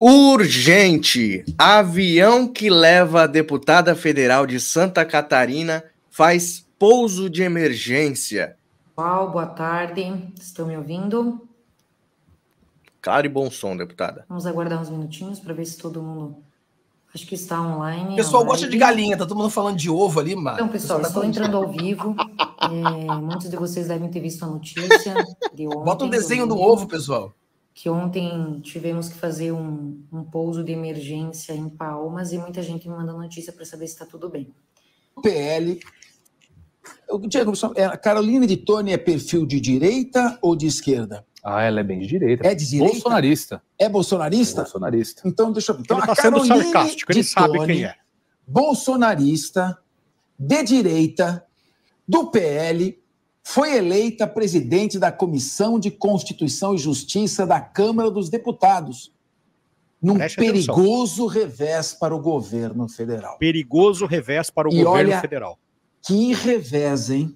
Urgente! Avião que leva a deputada federal de Santa Catarina faz pouso de emergência. Uau, boa tarde. Estão me ouvindo? Claro e bom som, deputada. Vamos aguardar uns minutinhos para ver se todo mundo. Acho que está online. O pessoal gosta de galinha, tá todo mundo falando de ovo ali, mas. Então, pessoal, tá estou entrando de... ao vivo. É, muitos de vocês devem ter visto a notícia de ontem. Bota um desenho do, do ovo, pessoal que ontem tivemos que fazer um, um pouso de emergência em Palmas e muita gente me manda notícia para saber se está tudo bem. PL. Diego, é, a Carolina de Tone é perfil de direita ou de esquerda? Ah, ela é bem de direita. É de direita? Bolsonarista. É bolsonarista? É bolsonarista. Então, deixa eu... Então, ele está sendo sarcástico, ele sabe quem é. Bolsonarista, de direita, do PL, foi eleita presidente da Comissão de Constituição e Justiça da Câmara dos Deputados, num Preste perigoso atenção. revés para o governo federal. Perigoso revés para o e governo federal. Que revés, hein?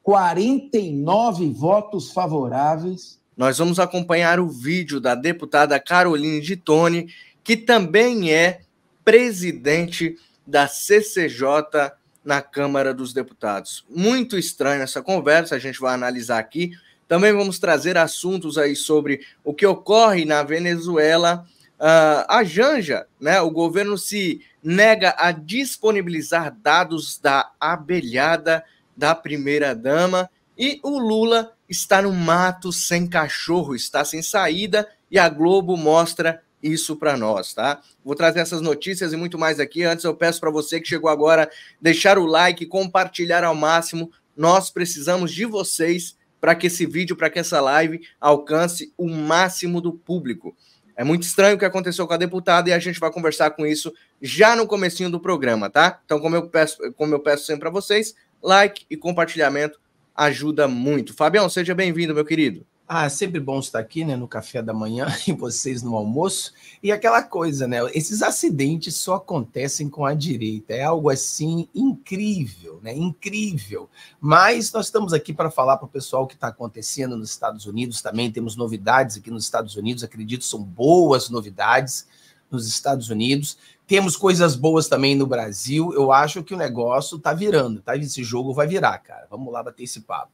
49 votos favoráveis. Nós vamos acompanhar o vídeo da deputada Caroline de Tone, que também é presidente da CCJ na Câmara dos Deputados. Muito estranha essa conversa, a gente vai analisar aqui. Também vamos trazer assuntos aí sobre o que ocorre na Venezuela. Uh, a Janja, né? O governo se nega a disponibilizar dados da abelhada da primeira dama e o Lula está no mato sem cachorro, está sem saída e a Globo mostra isso para nós, tá? Vou trazer essas notícias e muito mais aqui. Antes, eu peço para você que chegou agora deixar o like, compartilhar ao máximo. Nós precisamos de vocês para que esse vídeo, para que essa live alcance o máximo do público. É muito estranho o que aconteceu com a deputada e a gente vai conversar com isso já no comecinho do programa, tá? Então, como eu peço, como eu peço sempre para vocês, like e compartilhamento ajuda muito. Fabião, seja bem-vindo, meu querido. Ah, é sempre bom estar aqui, né, no café da manhã e vocês no almoço. E aquela coisa, né, esses acidentes só acontecem com a direita. É algo assim incrível, né? Incrível. Mas nós estamos aqui para falar para o pessoal o que está acontecendo nos Estados Unidos também. Temos novidades aqui nos Estados Unidos, acredito são boas novidades nos Estados Unidos. Temos coisas boas também no Brasil. Eu acho que o negócio tá virando, tá? Esse jogo vai virar, cara. Vamos lá bater esse papo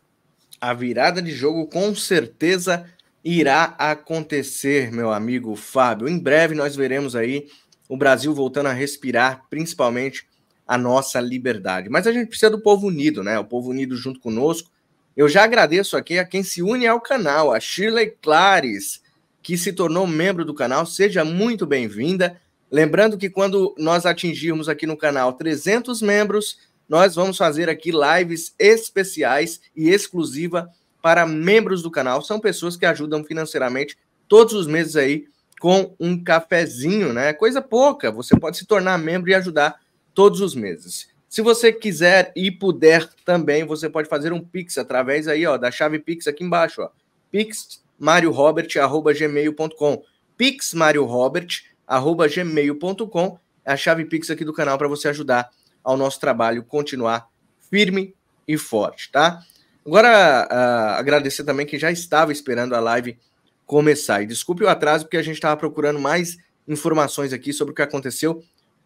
a virada de jogo com certeza irá acontecer, meu amigo Fábio. Em breve nós veremos aí o Brasil voltando a respirar, principalmente a nossa liberdade. Mas a gente precisa do povo unido, né? O povo unido junto conosco. Eu já agradeço aqui a quem se une ao canal, a Shirley Clares, que se tornou membro do canal. Seja muito bem-vinda. Lembrando que quando nós atingirmos aqui no canal 300 membros, nós vamos fazer aqui lives especiais e exclusiva para membros do canal. São pessoas que ajudam financeiramente todos os meses aí com um cafezinho, né? Coisa pouca. Você pode se tornar membro e ajudar todos os meses. Se você quiser e puder também, você pode fazer um pix através aí, ó, da chave pix aqui embaixo, ó. pixmariorobert@gmail.com. pixmariorobert@gmail.com é a chave pix aqui do canal para você ajudar ao nosso trabalho continuar firme e forte, tá? Agora, uh, agradecer também que já estava esperando a live começar. E desculpe o atraso, porque a gente estava procurando mais informações aqui sobre o que aconteceu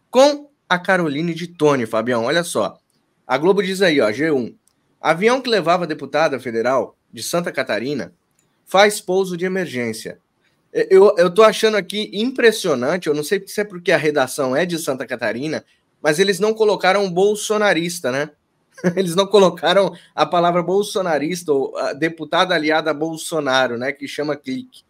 com a Caroline de Tony, Fabião. Olha só. A Globo diz aí, ó, G1. Avião que levava a deputada federal de Santa Catarina faz pouso de emergência. Eu, eu tô achando aqui impressionante, eu não sei se é porque a redação é de Santa Catarina mas eles não colocaram bolsonarista, né? Eles não colocaram a palavra bolsonarista ou deputada aliada a Bolsonaro, né? Que chama clique.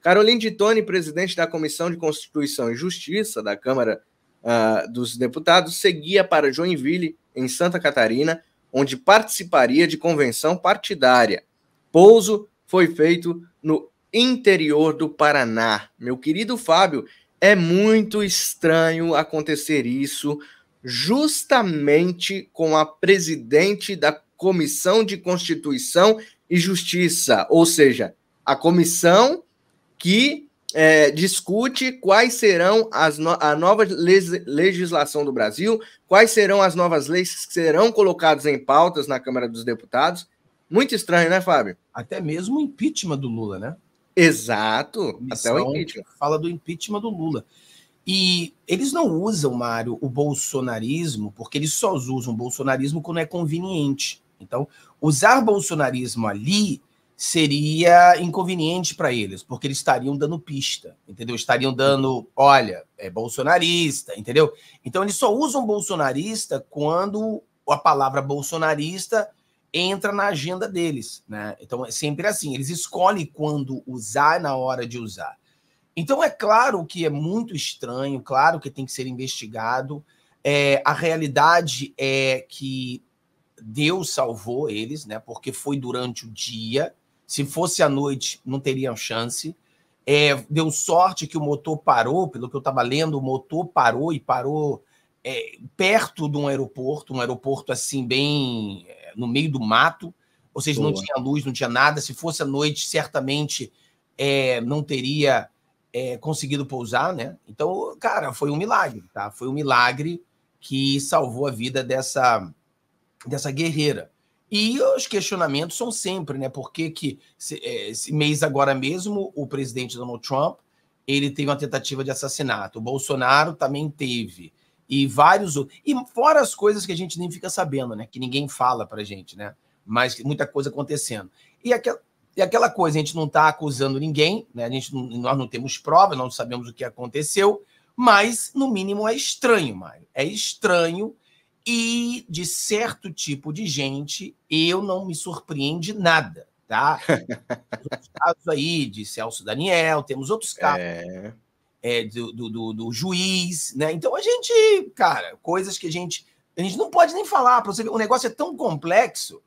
Caroline de Tone, presidente da Comissão de Constituição e Justiça da Câmara uh, dos Deputados, seguia para Joinville, em Santa Catarina, onde participaria de convenção partidária. Pouso foi feito no interior do Paraná. Meu querido Fábio, é muito estranho acontecer isso justamente com a presidente da Comissão de Constituição e Justiça, ou seja, a comissão que é, discute quais serão as no a nova legislação do Brasil, quais serão as novas leis que serão colocadas em pautas na Câmara dos Deputados. Muito estranho, né, Fábio? Até mesmo o impeachment do Lula, né? Exato. até o impeachment. Fala do impeachment do Lula. E eles não usam, Mário, o bolsonarismo, porque eles só usam o bolsonarismo quando é conveniente. Então, usar bolsonarismo ali seria inconveniente para eles, porque eles estariam dando pista, entendeu? Estariam dando, olha, é bolsonarista, entendeu? Então eles só usam bolsonarista quando a palavra bolsonarista entra na agenda deles, né? Então é sempre assim, eles escolhem quando usar na hora de usar. Então é claro que é muito estranho, claro que tem que ser investigado. É, a realidade é que Deus salvou eles, né? Porque foi durante o dia. Se fosse à noite, não teriam chance. É, deu sorte que o motor parou, pelo que eu estava lendo, o motor parou e parou é, perto de um aeroporto, um aeroporto assim bem no meio do mato, ou seja, Boa. não tinha luz, não tinha nada. Se fosse à noite, certamente é, não teria é, conseguido pousar, né? Então, cara, foi um milagre, tá? Foi um milagre que salvou a vida dessa, dessa guerreira. E os questionamentos são sempre, né? Por que que é, esse mês agora mesmo o presidente Donald Trump ele teve uma tentativa de assassinato, o Bolsonaro também teve, e vários e fora as coisas que a gente nem fica sabendo, né? Que ninguém fala para gente, né? Mas muita coisa acontecendo. E, aquela e aquela coisa, a gente não está acusando ninguém, né? A gente nós não temos provas, não sabemos o que aconteceu, mas no mínimo é estranho, Mário. É estranho e de certo tipo de gente eu não me surpreende nada, tá? Temos casos aí de Celso Daniel, temos outros casos. É é, do, do, do, do, juiz, né? Então a gente, cara, coisas que a gente. A gente não pode nem falar, para você o negócio é tão complexo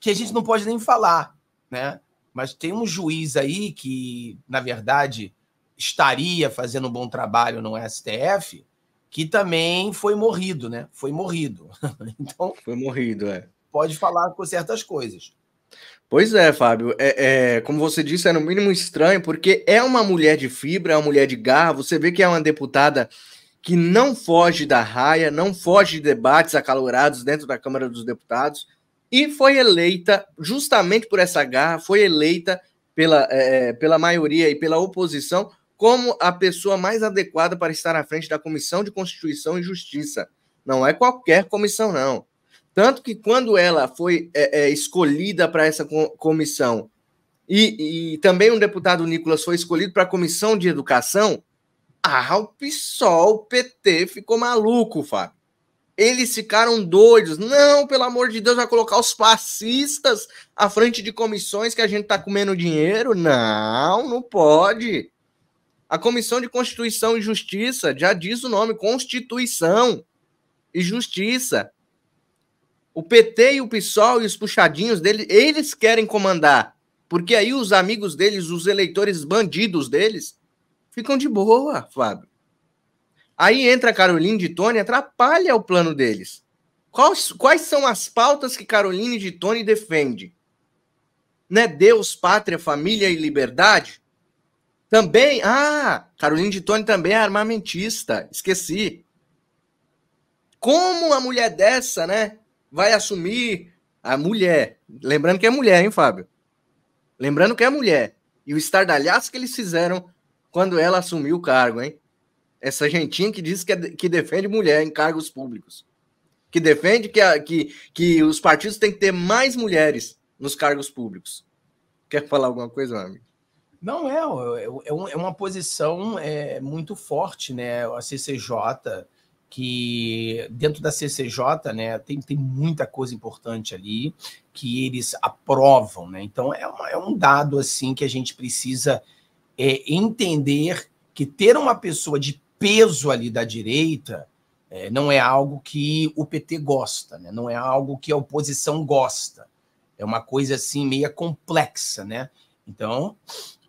que a gente não pode nem falar, né? Mas tem um juiz aí que, na verdade, estaria fazendo um bom trabalho no STF, que também foi morrido, né? Foi morrido. Então, foi morrido, é. Pode falar com certas coisas. Pois é, Fábio. É, é, como você disse, é no mínimo estranho, porque é uma mulher de fibra, é uma mulher de garra. Você vê que é uma deputada que não foge da raia, não foge de debates acalorados dentro da Câmara dos Deputados e foi eleita justamente por essa garra, foi eleita pela, é, é pela maioria e pela oposição como a pessoa mais adequada para estar à frente da Comissão de Constituição e Justiça. Não é qualquer comissão, não. Tanto que quando ela foi é, é, escolhida para essa comissão, e, e, também um deputado Nicolas foi escolhido para a comissão de educação, ah, o PSOL, o PT ficou maluco, Fábio. Eles ficaram doidos. Não, pelo amor de Deus, vai colocar os fascistas à frente de comissões que a gente está comendo dinheiro? Não, não pode. A Comissão de Constituição e Justiça já diz o nome: Constituição e Justiça o PT e o PSOL e os puxadinhos dele, eles querem comandar. Porque aí os amigos deles, os eleitores bandidos deles, ficam de boa, Fábio. Aí entra Caroline de Tony, atrapalha o plano deles. Quais, quais são as pautas que Caroline de Tony defende? Né? Deus, pátria, família e liberdade? Também, ah, Caroline de Tony também é armamentista, esqueci. Como uma mulher dessa, né, vai assumir a mulher. Lembrando que é mulher, hein, Fábio? Lembrando que é mulher. E o estardalhaço que eles fizeram quando ela assumiu o cargo, hein? Essa gentinha que diz que, é, que defende mulher em cargos públicos. Que defende que, a, que, que os partidos têm que ter mais mulheres nos cargos públicos. Quer falar alguma coisa, amigo? Não, é, é, é, é uma posição é, muito forte, né? A CCJ, que dentro da CCJ né, tem, tem muita coisa importante ali que eles aprovam. Né? Então, é, uma, é um dado assim que a gente precisa é, entender que ter uma pessoa de peso ali da direita é, não é algo que o PT gosta, né? não é algo que a oposição gosta. É uma coisa assim meia complexa. Né? Então,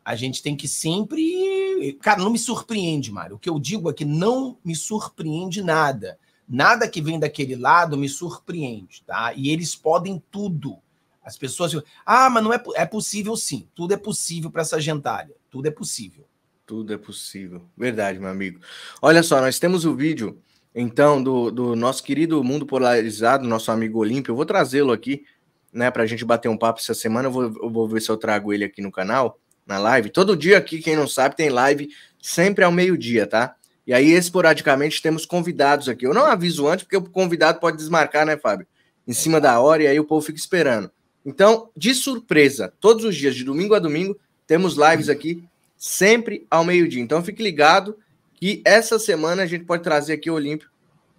a gente tem que sempre. Cara, não me surpreende, Mário. O que eu digo é que não me surpreende nada. Nada que vem daquele lado me surpreende, tá? E eles podem tudo. As pessoas. Ah, mas não é, é possível, sim. Tudo é possível para essa gentalha. Tudo é possível. Tudo é possível. Verdade, meu amigo. Olha só, nós temos o vídeo, então, do, do nosso querido Mundo Polarizado, nosso amigo Olímpio. Eu vou trazê-lo aqui, né, para a gente bater um papo essa semana. Eu vou, eu vou ver se eu trago ele aqui no canal na live. Todo dia aqui, quem não sabe, tem live sempre ao meio-dia, tá? E aí, esporadicamente, temos convidados aqui. Eu não aviso antes, porque o convidado pode desmarcar, né, Fábio? Em cima da hora, e aí o povo fica esperando. Então, de surpresa, todos os dias, de domingo a domingo, temos lives aqui sempre ao meio-dia. Então, fique ligado que essa semana a gente pode trazer aqui o Olímpio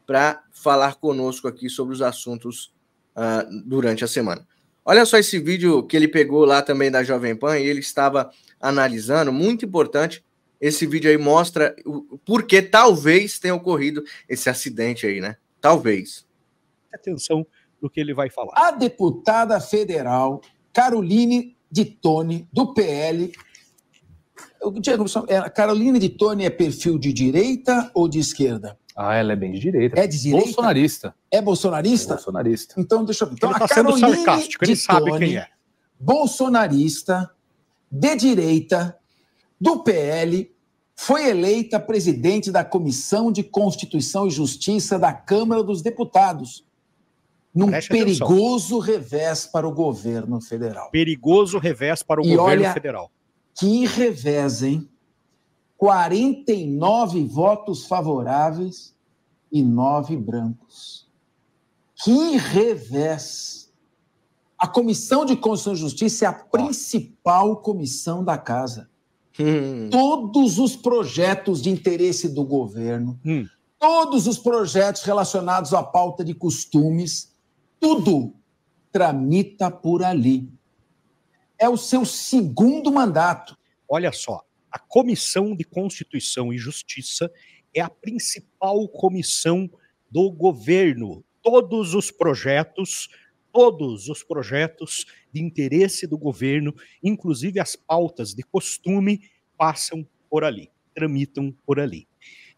para falar conosco aqui sobre os assuntos uh, durante a semana. Olha só esse vídeo que ele pegou lá também da Jovem Pan e ele estava analisando, muito importante. Esse vídeo aí mostra porque talvez tenha ocorrido esse acidente aí, né? Talvez. Atenção no que ele vai falar. A deputada federal Caroline de Tone, do PL. Diego, é, Caroline de Tone é perfil de direita ou de esquerda? Ah, ela é bem de direita. É de direita. Bolsonarista. É bolsonarista? É bolsonarista. Então, deixa eu. Então, ele está sendo sarcástico, ele sabe quem é. Bolsonarista, de direita, do PL, foi eleita presidente da Comissão de Constituição e Justiça da Câmara dos Deputados. Num Preste perigoso atenção. revés para o governo federal. Perigoso revés para o e governo olha, federal. Que revés, hein? 49 votos favoráveis e 9 brancos. Que revés! A Comissão de Constituição e Justiça é a principal comissão da casa. Hum. Todos os projetos de interesse do governo, hum. todos os projetos relacionados à pauta de costumes, tudo tramita por ali. É o seu segundo mandato. Olha só, a Comissão de Constituição e Justiça é a principal comissão do governo. Todos os projetos, todos os projetos de interesse do governo, inclusive as pautas de costume, passam por ali, tramitam por ali.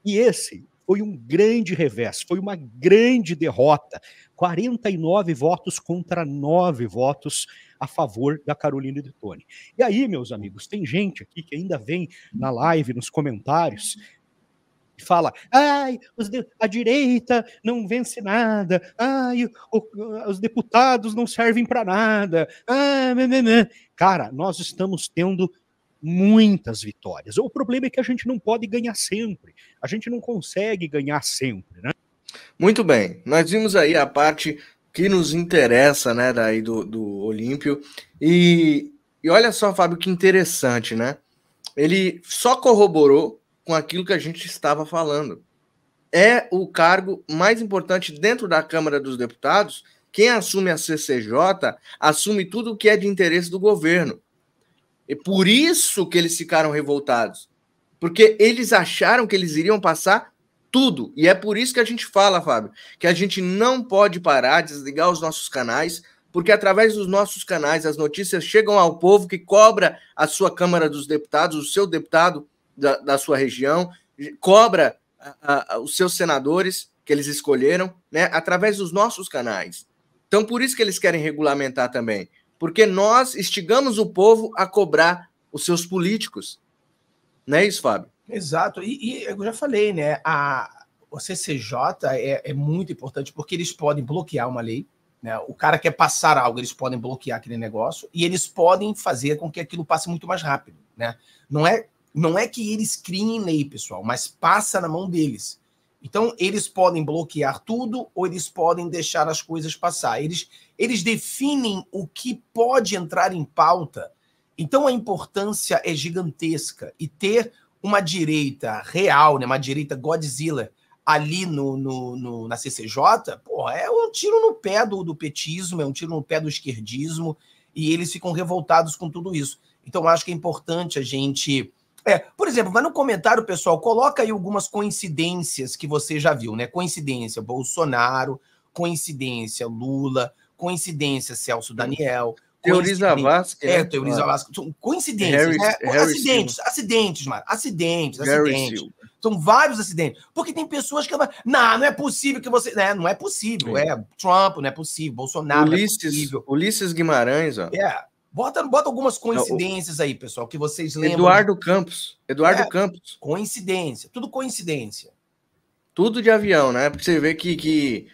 E esse foi um grande revés, foi uma grande derrota. 49 votos contra 9 votos a favor da Carolina de E aí, meus amigos, tem gente aqui que ainda vem na live, nos comentários, e fala, ai, de... a direita não vence nada, ai, o... os deputados não servem para nada, ai, ah, cara, nós estamos tendo muitas vitórias. O problema é que a gente não pode ganhar sempre. A gente não consegue ganhar sempre, né? Muito bem. Nós vimos aí a parte que nos interessa, né, daí do, do Olímpio. E, e olha só, Fábio, que interessante, né? Ele só corroborou com aquilo que a gente estava falando. É o cargo mais importante dentro da Câmara dos Deputados. Quem assume a CCJ assume tudo o que é de interesse do governo. E é por isso que eles ficaram revoltados. Porque eles acharam que eles iriam passar tudo. E é por isso que a gente fala, Fábio, que a gente não pode parar, de desligar os nossos canais, porque através dos nossos canais as notícias chegam ao povo que cobra a sua Câmara dos Deputados, o seu deputado da, da sua região, cobra a, a, os seus senadores que eles escolheram, né, através dos nossos canais. Então, por isso que eles querem regulamentar também porque nós instigamos o povo a cobrar os seus políticos. Não é isso, Fábio? Exato. E, e eu já falei, né? A, o CCJ é, é, muito importante porque eles podem bloquear uma lei. Né? O cara quer passar algo, eles podem bloquear aquele negócio e eles podem fazer com que aquilo passe muito mais rápido. Né? Não, é, não é que eles criem lei, pessoal, mas passa na mão deles. Então, eles podem bloquear tudo ou eles podem deixar as coisas passar. Eles, eles definem o que pode entrar em pauta. Então, a importância é gigantesca. E ter uma direita real, né, uma direita Godzilla, ali no, no, no na CCJ, pô, é um tiro no pé do, do petismo, é um tiro no pé do esquerdismo. E eles ficam revoltados com tudo isso. Então, acho que é importante a gente é, por exemplo, vai no comentário, pessoal, coloca aí algumas coincidências que você já viu, né? Coincidência Bolsonaro, coincidência Lula, coincidência Celso Daniel. Teoriza Vasco. É, né? Teoriza Vasco. São coincidências, Harry, né? Harry acidentes, acidentes, mano. Acidentes, acidentes. São vários acidentes. Porque tem pessoas que. Não, não é possível que você. Né? Não é possível. É. é Trump, não é possível. Bolsonaro. É Ulisses, é possível. Ulisses Guimarães, ó. É. Bota, bota algumas coincidências aí, pessoal, que vocês lembram. Eduardo Campos. Eduardo é, Campos. Coincidência. Tudo coincidência. Tudo de avião, né? Porque você vê que, que,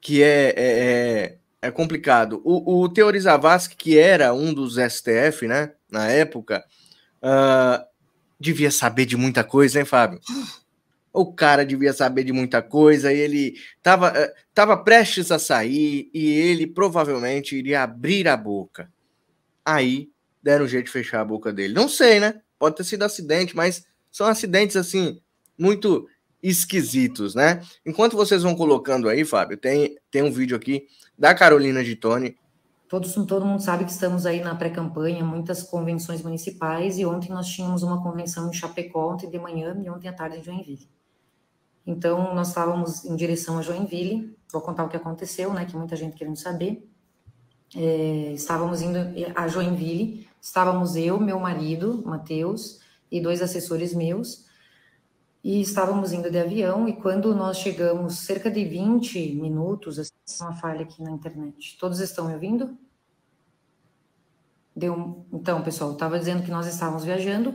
que é, é, é, é complicado. O, o Teori Zavascki, que era um dos STF, né? Na época, uh, devia saber de muita coisa, hein, Fábio? O cara devia saber de muita coisa, E ele estava eh, tava prestes a sair e ele provavelmente iria abrir a boca. Aí deram jeito de fechar a boca dele. Não sei, né? Pode ter sido acidente, mas são acidentes assim muito esquisitos, né? Enquanto vocês vão colocando aí, Fábio, tem, tem um vídeo aqui da Carolina de Tony. Todos, todo mundo sabe que estamos aí na pré-campanha, muitas convenções municipais, e ontem nós tínhamos uma convenção em Chapecó, ontem de manhã e ontem à tarde em Joinville. Então, nós estávamos em direção a Joinville, vou contar o que aconteceu, né, que muita gente querendo saber é, estávamos indo a Joinville, estávamos eu, meu marido, Matheus, e dois assessores meus, e estávamos indo de avião, e quando nós chegamos, cerca de 20 minutos, assim, uma falha aqui na internet. Todos estão me ouvindo? Deu... Então, pessoal, estava dizendo que nós estávamos viajando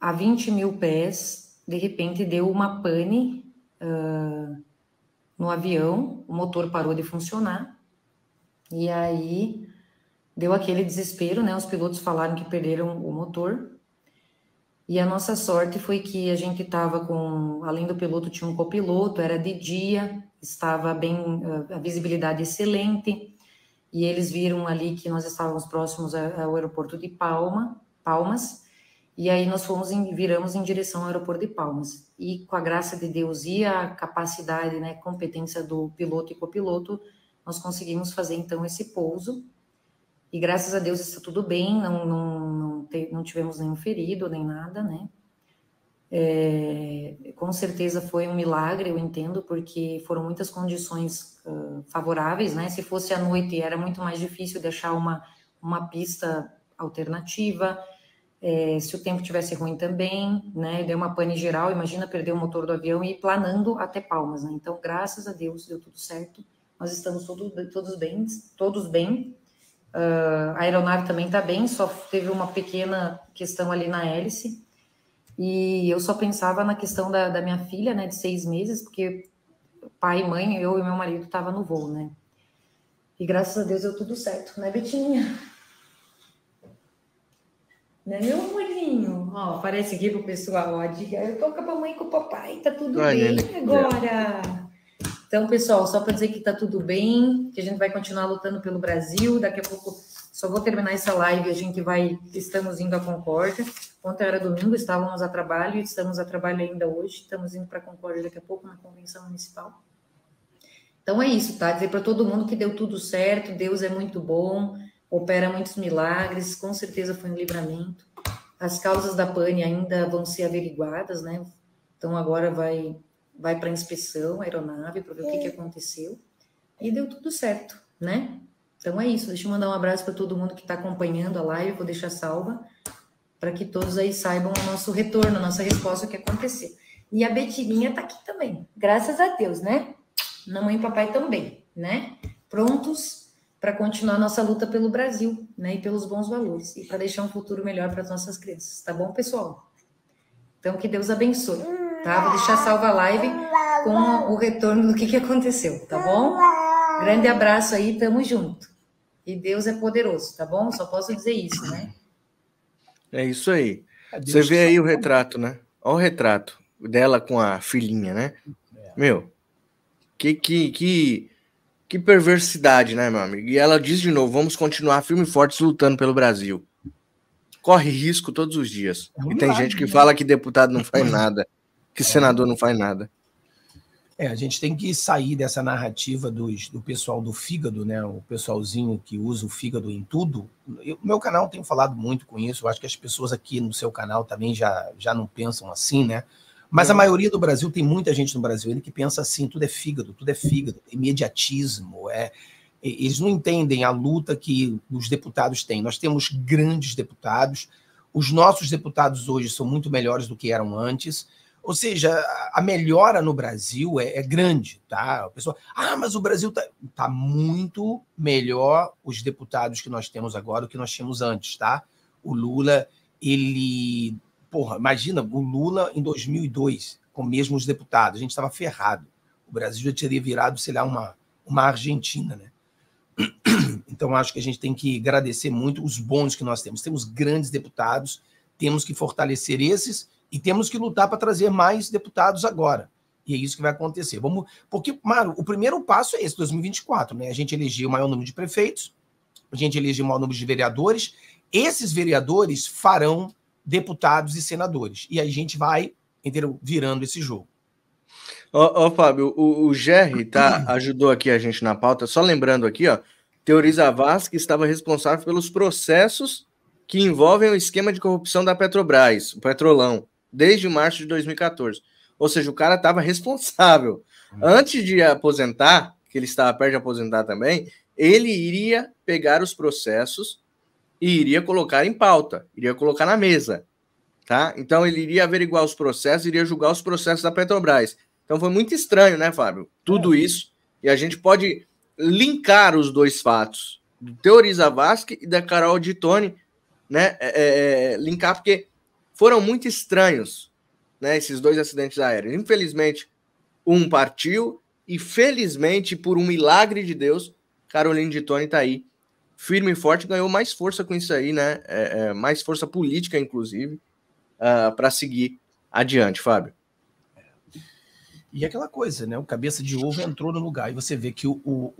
a 20 mil pés, de repente deu uma pane uh, no avião, o motor parou de funcionar, e aí deu aquele desespero, né? Os pilotos falaram que perderam o motor. E a nossa sorte foi que a gente estava com, além do piloto, tinha um copiloto, era de dia, estava bem, a visibilidade excelente. E eles viram ali que nós estávamos próximos ao aeroporto de Palma, Palmas. E aí nós fomos em, viramos em direção ao aeroporto de Palmas. E com a graça de Deus e a capacidade, né, competência do piloto e copiloto, nós conseguimos fazer então esse pouso. E graças a Deus está tudo bem, não, não, não, te, não tivemos nenhum ferido, nem nada, né? É, com certeza foi um milagre, eu entendo, porque foram muitas condições uh, favoráveis, né? Se fosse à noite, era muito mais difícil deixar uma, uma pista alternativa. É, se o tempo tivesse ruim também, né? Deu uma pane geral, imagina perder o motor do avião e ir planando até Palmas, né? Então, graças a Deus, deu tudo certo nós estamos todos todos bem, todos bem. Uh, a aeronave também está bem, só teve uma pequena questão ali na hélice. E eu só pensava na questão da, da minha filha, né, de seis meses, porque pai, mãe, eu e meu marido estava no voo, né? E graças a Deus deu tudo certo, né, Betinha? Né, meu amorzinho? Ó, parece aqui pro pessoal, ó, diga, eu tô com a mamãe e com o papai, tá tudo bem né, agora. Então, pessoal, só para dizer que está tudo bem, que a gente vai continuar lutando pelo Brasil. Daqui a pouco só vou terminar essa live. A gente vai, estamos indo à Concórdia. Ontem era domingo, estávamos a trabalho, estamos a trabalho ainda hoje. Estamos indo para a Concórdia daqui a pouco na convenção municipal. Então é isso, tá? Dizer para todo mundo que deu tudo certo, Deus é muito bom, opera muitos milagres, com certeza foi um livramento. As causas da pane ainda vão ser averiguadas, né? Então agora vai vai para inspeção, aeronave, para ver o que, que é. aconteceu. E deu tudo certo, né? Então é isso. Deixa eu mandar um abraço para todo mundo que está acompanhando a live, vou deixar salva, para que todos aí saibam o nosso retorno, a nossa resposta, o que aconteceu. E a Betininha está aqui também, graças a Deus, né? Mamãe e papai também, né? Prontos para continuar nossa luta pelo Brasil, né? E pelos bons valores, e para deixar um futuro melhor para as nossas crianças, tá bom, pessoal? Então, que Deus abençoe. Hum tá? Vou deixar salva a live com o retorno do que, que aconteceu, tá bom? Grande abraço aí, tamo junto. E Deus é poderoso, tá bom? Só posso dizer isso, né? É isso aí. Você vê aí o retrato, né? Olha o retrato dela com a filhinha, né? É. Meu, que, que, que, que perversidade, né, meu amigo? E ela diz de novo: vamos continuar firme e fortes lutando pelo Brasil corre risco todos os dias. É um e tem lado, gente que né? fala que deputado não faz nada que senador não faz nada. É, a gente tem que sair dessa narrativa dos, do pessoal do fígado, né? O pessoalzinho que usa o fígado em tudo. O meu canal tem falado muito com isso. Eu acho que as pessoas aqui no seu canal também já, já não pensam assim, né? Mas a é. maioria do Brasil tem muita gente no Brasil ele que pensa assim: tudo é fígado, tudo é fígado, é imediatismo. É, eles não entendem a luta que os deputados têm. Nós temos grandes deputados. Os nossos deputados hoje são muito melhores do que eram antes ou seja, a melhora no Brasil é, é grande, tá? A pessoa, ah, mas o Brasil tá, tá muito melhor os deputados que nós temos agora do que nós tínhamos antes, tá? O Lula, ele, porra, imagina, o Lula em 2002, com mesmo os deputados, a gente estava ferrado. O Brasil já teria virado, sei lá, uma, uma Argentina, né? Então, acho que a gente tem que agradecer muito os bons que nós temos. Temos grandes deputados, temos que fortalecer esses e temos que lutar para trazer mais deputados agora. E é isso que vai acontecer. Vamos, porque, Mário, o primeiro passo é esse, 2024, né? A gente eleger o maior número de prefeitos, a gente eleger o maior número de vereadores. Esses vereadores farão deputados e senadores. E a gente vai, entendeu? Virando esse jogo. Ó, oh, oh, Fábio, o, o Jerry tá, ajudou aqui a gente na pauta. Só lembrando aqui, ó, Teoriza Vasque estava responsável pelos processos que envolvem o esquema de corrupção da Petrobras, o Petrolão desde março de 2014. Ou seja, o cara estava responsável. Uhum. Antes de aposentar, que ele estava perto de aposentar também, ele iria pegar os processos e iria colocar em pauta, iria colocar na mesa. Tá? Então ele iria averiguar os processos, iria julgar os processos da Petrobras. Então foi muito estranho, né, Fábio? Tudo é. isso. E a gente pode linkar os dois fatos, do Teori Zavascki e da Carol Di né? É, é, é, linkar, porque foram muito estranhos, né? Esses dois acidentes aéreos. Infelizmente, um partiu e felizmente, por um milagre de Deus, Caroline de Tony tá aí firme e forte, ganhou mais força com isso aí, né? É, é, mais força política, inclusive, uh, ah, para seguir adiante, Fábio. É. E aquela coisa, né? O cabeça de ovo entrou no lugar. E você vê que o, o,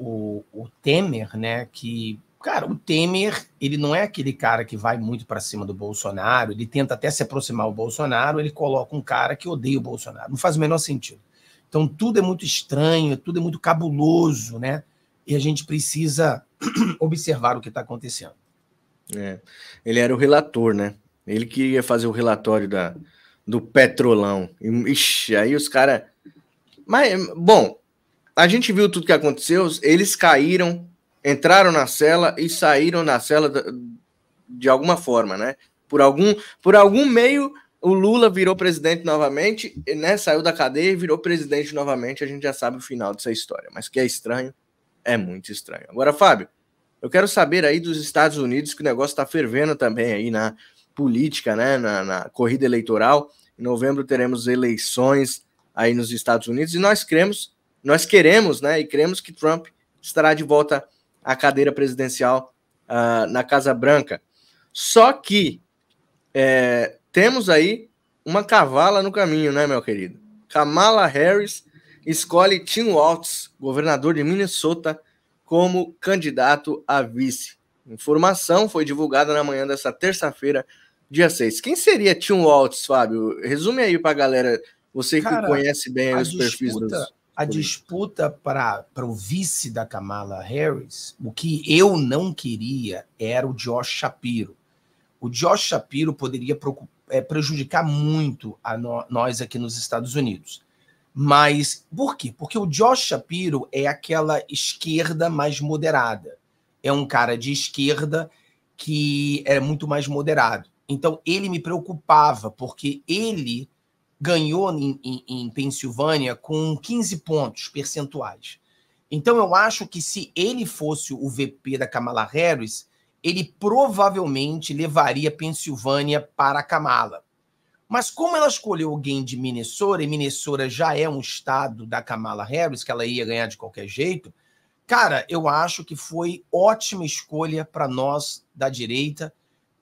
o, o Temer, né, que Cara, o Temer, ele não é aquele cara que vai muito para cima do Bolsonaro, ele tenta até se aproximar do Bolsonaro, ele coloca um cara que odeia o Bolsonaro. Não faz o menor sentido. Então tudo é muito estranho, tudo é muito cabuloso, né? E a gente precisa observar o que está acontecendo. É. Ele era o relator, né? Ele queria fazer o relatório da, do Petrolão. E, ixi, aí os caras. Mas, bom, a gente viu tudo que aconteceu, eles caíram entraram na cela e saíram da cela de alguma forma, né? Por algum, por algum meio, o Lula virou presidente novamente, né? Saiu da cadeia e virou presidente novamente. A gente já sabe o final dessa história, mas que é estranho, é muito estranho. Agora, Fábio, eu quero saber aí dos Estados Unidos que o negócio está fervendo também aí na política, né? Na, na corrida eleitoral. Em novembro teremos eleições aí nos Estados Unidos e nós cremos, nós queremos, né? E cremos que Trump estará de volta a cadeira presidencial uh, na Casa Branca. Só que é, temos aí uma cavala no caminho, né, meu querido? Kamala Harris escolhe Tim Walz, governador de Minnesota, como candidato a vice. Informação foi divulgada na manhã dessa terça-feira, dia 6. Quem seria Tim Walz, Fábio? Resume aí para a galera, você Cara, que conhece bem os disputa, perfis dos a disputa para o vice da Kamala Harris, o que eu não queria era o Josh Shapiro. O Josh Shapiro poderia é, prejudicar muito a no, nós aqui nos Estados Unidos. Mas por quê? Porque o Josh Shapiro é aquela esquerda mais moderada. É um cara de esquerda que é muito mais moderado. Então ele me preocupava, porque ele ganhou em, em, em Pensilvânia com 15 pontos percentuais. Então eu acho que se ele fosse o VP da Kamala Harris, ele provavelmente levaria Pensilvânia para a Kamala. Mas como ela escolheu alguém de Minnesota, e Minnesota já é um estado da Kamala Harris, que ela ia ganhar de qualquer jeito, cara, eu acho que foi ótima escolha para nós da direita.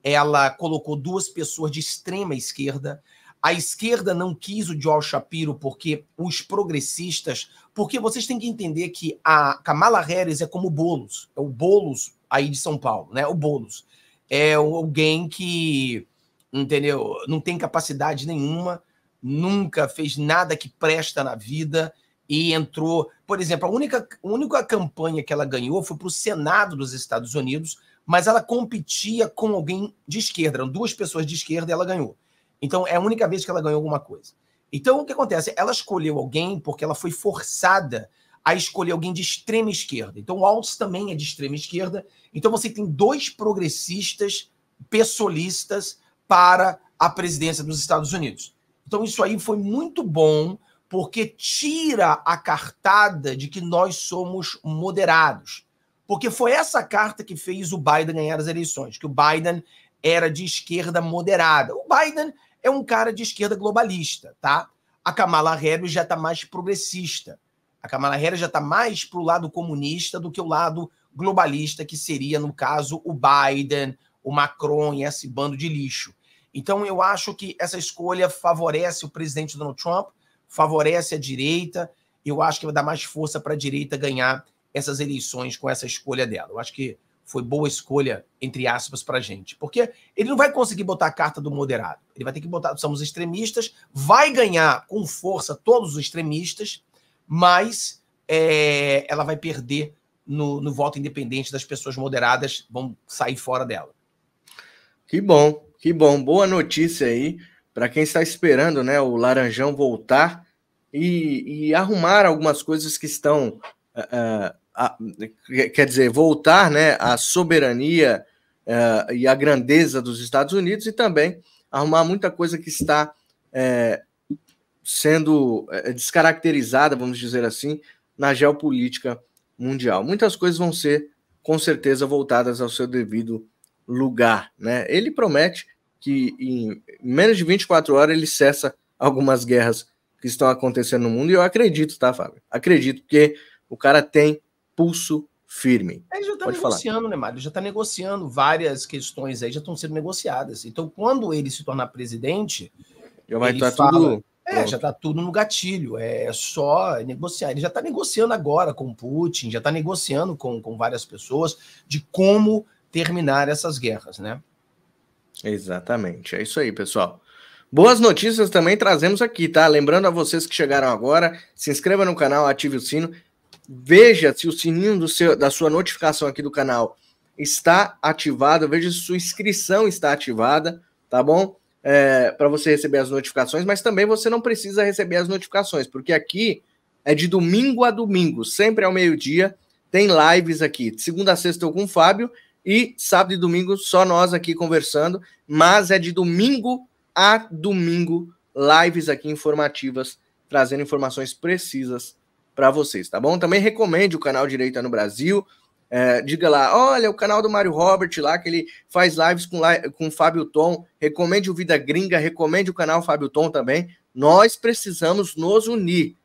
Ela colocou duas pessoas de extrema esquerda. A esquerda não quis o Joel Shapiro porque os progressistas, porque vocês têm que entender que a Kamala Harris é como o Bolos, é o Bolos aí de São Paulo, né? O Bolos é alguém que, entendeu, não tem capacidade nenhuma, nunca fez nada que presta na vida e entrou, por exemplo, a única, a única campanha que ela ganhou foi para o Senado dos Estados Unidos, mas ela competia com alguém de esquerda, eram duas pessoas de esquerda e ela ganhou. Então, é a única vez que ela ganhou alguma coisa. Então, o que acontece? Ela escolheu alguém porque ela foi forçada a escolher alguém de extrema esquerda. Então, o Alts também é de extrema esquerda. Então, você tem dois progressistas pessoalistas para a presidência dos Estados Unidos. Então, isso aí foi muito bom, porque tira a cartada de que nós somos moderados. Porque foi essa carta que fez o Biden ganhar as eleições, que o Biden era de esquerda moderada. O Biden é um cara de esquerda globalista, tá? A Kamala Harris já está mais progressista. A Kamala Harris já está mais para o lado comunista do que o lado globalista, que seria, no caso, o Biden, o Macron e esse bando de lixo. Então, eu acho que essa escolha favorece o presidente Donald Trump, favorece a direita. Eu acho que vai dar mais força para a direita ganhar essas eleições com essa escolha dela. Eu acho que foi boa escolha, entre aspas, para a gente. Porque ele não vai conseguir botar a carta do moderado. Ele vai ter que botar, somos extremistas, vai ganhar com força todos os extremistas, mas é, ela vai perder no, no, voto independente das pessoas moderadas, vão sair fora dela. Que bom, que bom. Boa notícia aí para quem está esperando né, o Laranjão voltar e, e arrumar algumas coisas que estão. Uh, a, quer dizer, voltar né, à soberania uh, e à grandeza dos Estados Unidos e também arrumar muita coisa que está é, sendo eh, descaracterizada, vamos dizer assim, na geopolítica mundial. Muitas coisas vão ser, com certeza, voltadas ao seu devido lugar. Né? Ele promete que em menos de 24 horas ele cessa algumas guerras que estão acontecendo no mundo, e eu acredito, tá, Fábio? Acredito, porque o cara tem pulso firme. Ele já está negociando, falar. né, Mário? Ele já está negociando várias questões aí, já estão sendo negociadas. Então, quando ele se tornar presidente, já vai estar tá fala... tudo. É, Pronto. já está tudo no gatilho, é só negociar. Ele já está negociando agora com Putin, já está negociando com, com várias pessoas de como terminar essas guerras, né? Exatamente, é isso aí, pessoal. Boas notícias também trazemos aqui, tá? Lembrando a vocês que chegaram agora, se inscreva no canal, ative o sino veja se o sininho seu, da sua notificação aqui do canal está ativado, veja se sua inscrição está ativada, tá bom? É, para você receber as notificações, mas também você não precisa receber as notificações, porque aqui é de domingo a domingo, sempre ao meio-dia, tem lives aqui. De segunda a sexta eu com o Fábio e sábado e domingo só nós aqui conversando, mas é de domingo a domingo lives aqui informativas, trazendo informações precisas para vocês, tá bom? Também recomende o canal Direita no Brasil. É, diga lá, olha o canal do Mário Robert lá, que ele faz lives com, com o Fábio Tom. Recomende o Vida Gringa, recomende o canal Fábio Tom também. Nós precisamos nos unir.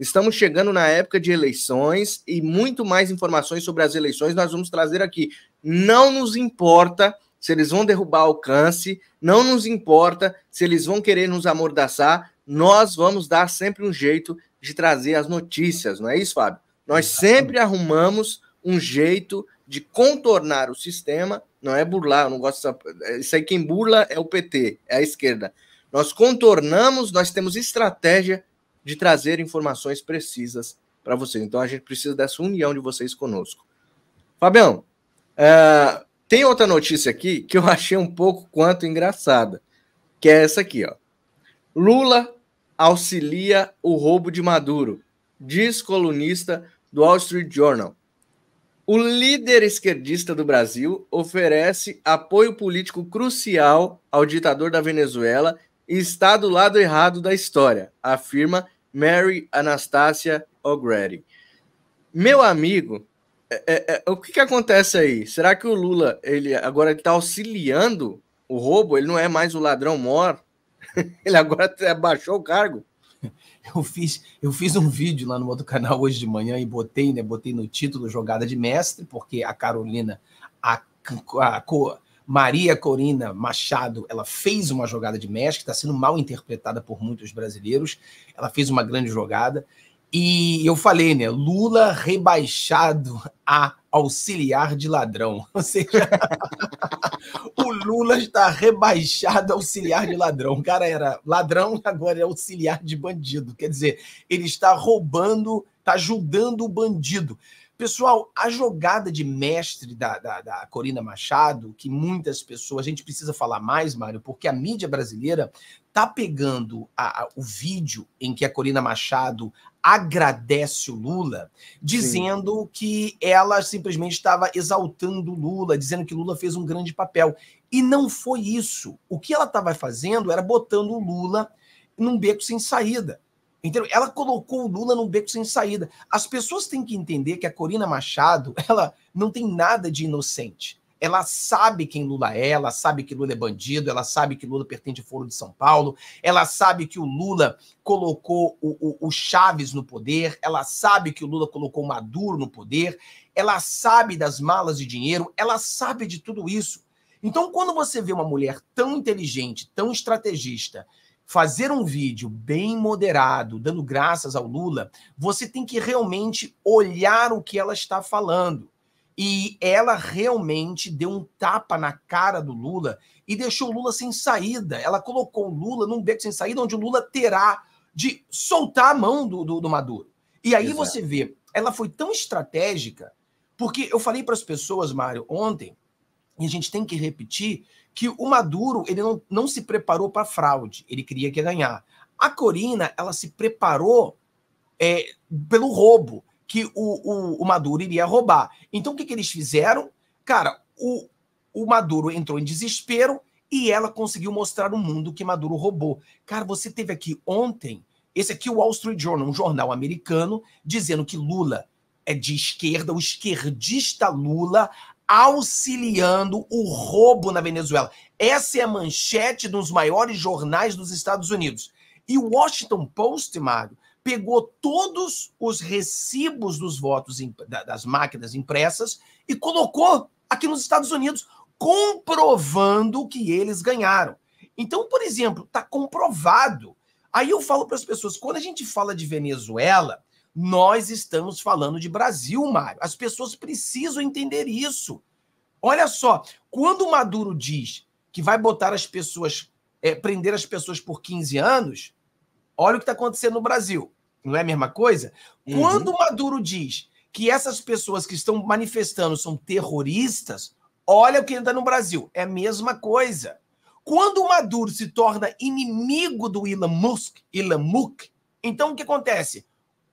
Estamos chegando na época de eleições e muito mais informações sobre as eleições nós vamos trazer aqui. Não nos importa se eles vão derrubar alcance, não nos importa se eles vão querer nos amordaçar, nós vamos dar sempre um jeito de trazer as notícias, não é isso, Fábio? Nós sempre arrumamos um jeito de contornar o sistema, não é burlar, eu não gosto dessa, é, isso aí quem burla é o PT, é a esquerda. Nós contornamos, nós temos estratégia de trazer informações precisas para vocês. Então a gente precisa dessa união de vocês conosco. Fabião, uh, tem outra notícia aqui que eu achei um pouco quanto engraçada, que é essa aqui, ó. Lula auxilia o roubo de Maduro, diz colunista do Wall Street Journal. O líder esquerdista do Brasil oferece apoio político crucial ao ditador da Venezuela e está do lado errado da história, afirma Mary Anastasia O'Grady. Meu amigo, é, é, é, o que, que acontece aí? Será que o Lula ele agora está auxiliando o roubo? Ele não é mais o ladrão mor Ele agora baixou o cargo. Eu fiz, eu fiz um vídeo lá no outro canal hoje de manhã e botei, né? Botei no título Jogada de Mestre, porque a Carolina, a, a Maria Corina Machado, ela fez uma jogada de mestre, que está sendo mal interpretada por muitos brasileiros. Ela fez uma grande jogada. E eu falei, né? Lula rebaixado a auxiliar de ladrão. Ou seja, o Lula está rebaixado a auxiliar de ladrão. O cara era ladrão, agora é auxiliar de bandido. Quer dizer, ele está roubando, está ajudando o bandido. Pessoal, a jogada de mestre da, da, da Corina Machado, que muitas pessoas, a gente precisa falar mais, Mário, porque a mídia brasileira tá pegando a, a, o vídeo em que a Corina Machado agradece o Lula, dizendo Sim. que ela simplesmente estava exaltando Lula, dizendo que Lula fez um grande papel. E não foi isso. O que ela estava fazendo era botando o Lula num beco sem saída. Entendeu? Ela colocou o Lula num beco sem saída. As pessoas têm que entender que a Corina Machado, ela não tem nada de inocente ela sabe quem Lula é, ela sabe que Lula é bandido, ela sabe que Lula pertence ao Foro de São Paulo, ela sabe que o Lula colocou o, o, o Chaves no poder, ela sabe que o Lula colocou o Maduro no poder, ela sabe das malas de dinheiro, ela sabe de tudo isso. Então, quando você vê uma mulher tão inteligente, tão estrategista, fazer um vídeo bem moderado, dando graças ao Lula, você tem que realmente olhar o que ela está falando. E ela realmente deu um tapa na cara do Lula e deixou o Lula sem saída. Ela colocou o Lula num beco sem saída, onde o Lula terá de soltar a mão do, do, do Maduro. E aí Exato. você vê, ela foi tão estratégica, porque eu falei para as pessoas, Mário, ontem, e a gente tem que repetir, que o Maduro ele não, não se preparou para fraude, ele queria que ganhar. A Corina, ela se preparou é, pelo roubo que o, o, o Maduro iria roubar. Então, o que, que eles fizeram? Cara, o, o Maduro entrou em desespero e ela conseguiu mostrar o mundo que Maduro roubou. Cara, você teve aqui ontem, esse aqui é o Wall Street Journal, um jornal americano, dizendo que Lula é de esquerda, o esquerdista Lula auxiliando o roubo na Venezuela. Essa é a manchete dos maiores jornais dos Estados Unidos. E o Washington Post, Mário, pegou todos os recibos dos votos das máquinas impressas e colocou aqui nos Estados Unidos, comprovando que eles ganharam. Então, por exemplo, está comprovado. Aí eu falo para as pessoas, quando a gente fala de Venezuela, nós estamos falando de Brasil, Mário. As pessoas precisam entender isso. Olha só, quando o Maduro diz que vai botar as pessoas, é, prender as pessoas por 15 anos, Olha o que está acontecendo no Brasil. Não é a mesma coisa? Uhum. Quando Maduro diz que essas pessoas que estão manifestando são terroristas, olha o que ele no Brasil. É a mesma coisa. Quando o Maduro se torna inimigo do Elon Musk, Elon Musk, então o que acontece?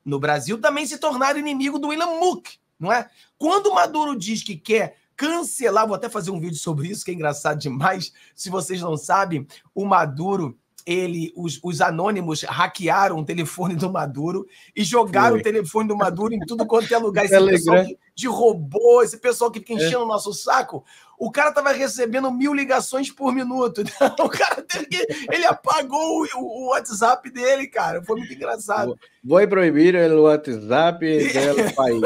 No Brasil também se tornaram inimigo do Elon Musk, não é? Quando o Maduro diz que quer cancelar, vou até fazer um vídeo sobre isso, que é engraçado demais, se vocês não sabem, o Maduro ele, os, os, anônimos hackearam o telefone do Maduro e jogaram Foi. o telefone do Maduro em tudo quanto é lugar. Esse pessoal que, né? de robô, esse pessoal que fica é. enchendo o é. nosso saco, o cara estava recebendo mil ligações por minuto. o cara teve que. Ele apagou o, o, WhatsApp dele, cara. Foi muito engraçado. Vou proibir o WhatsApp do país.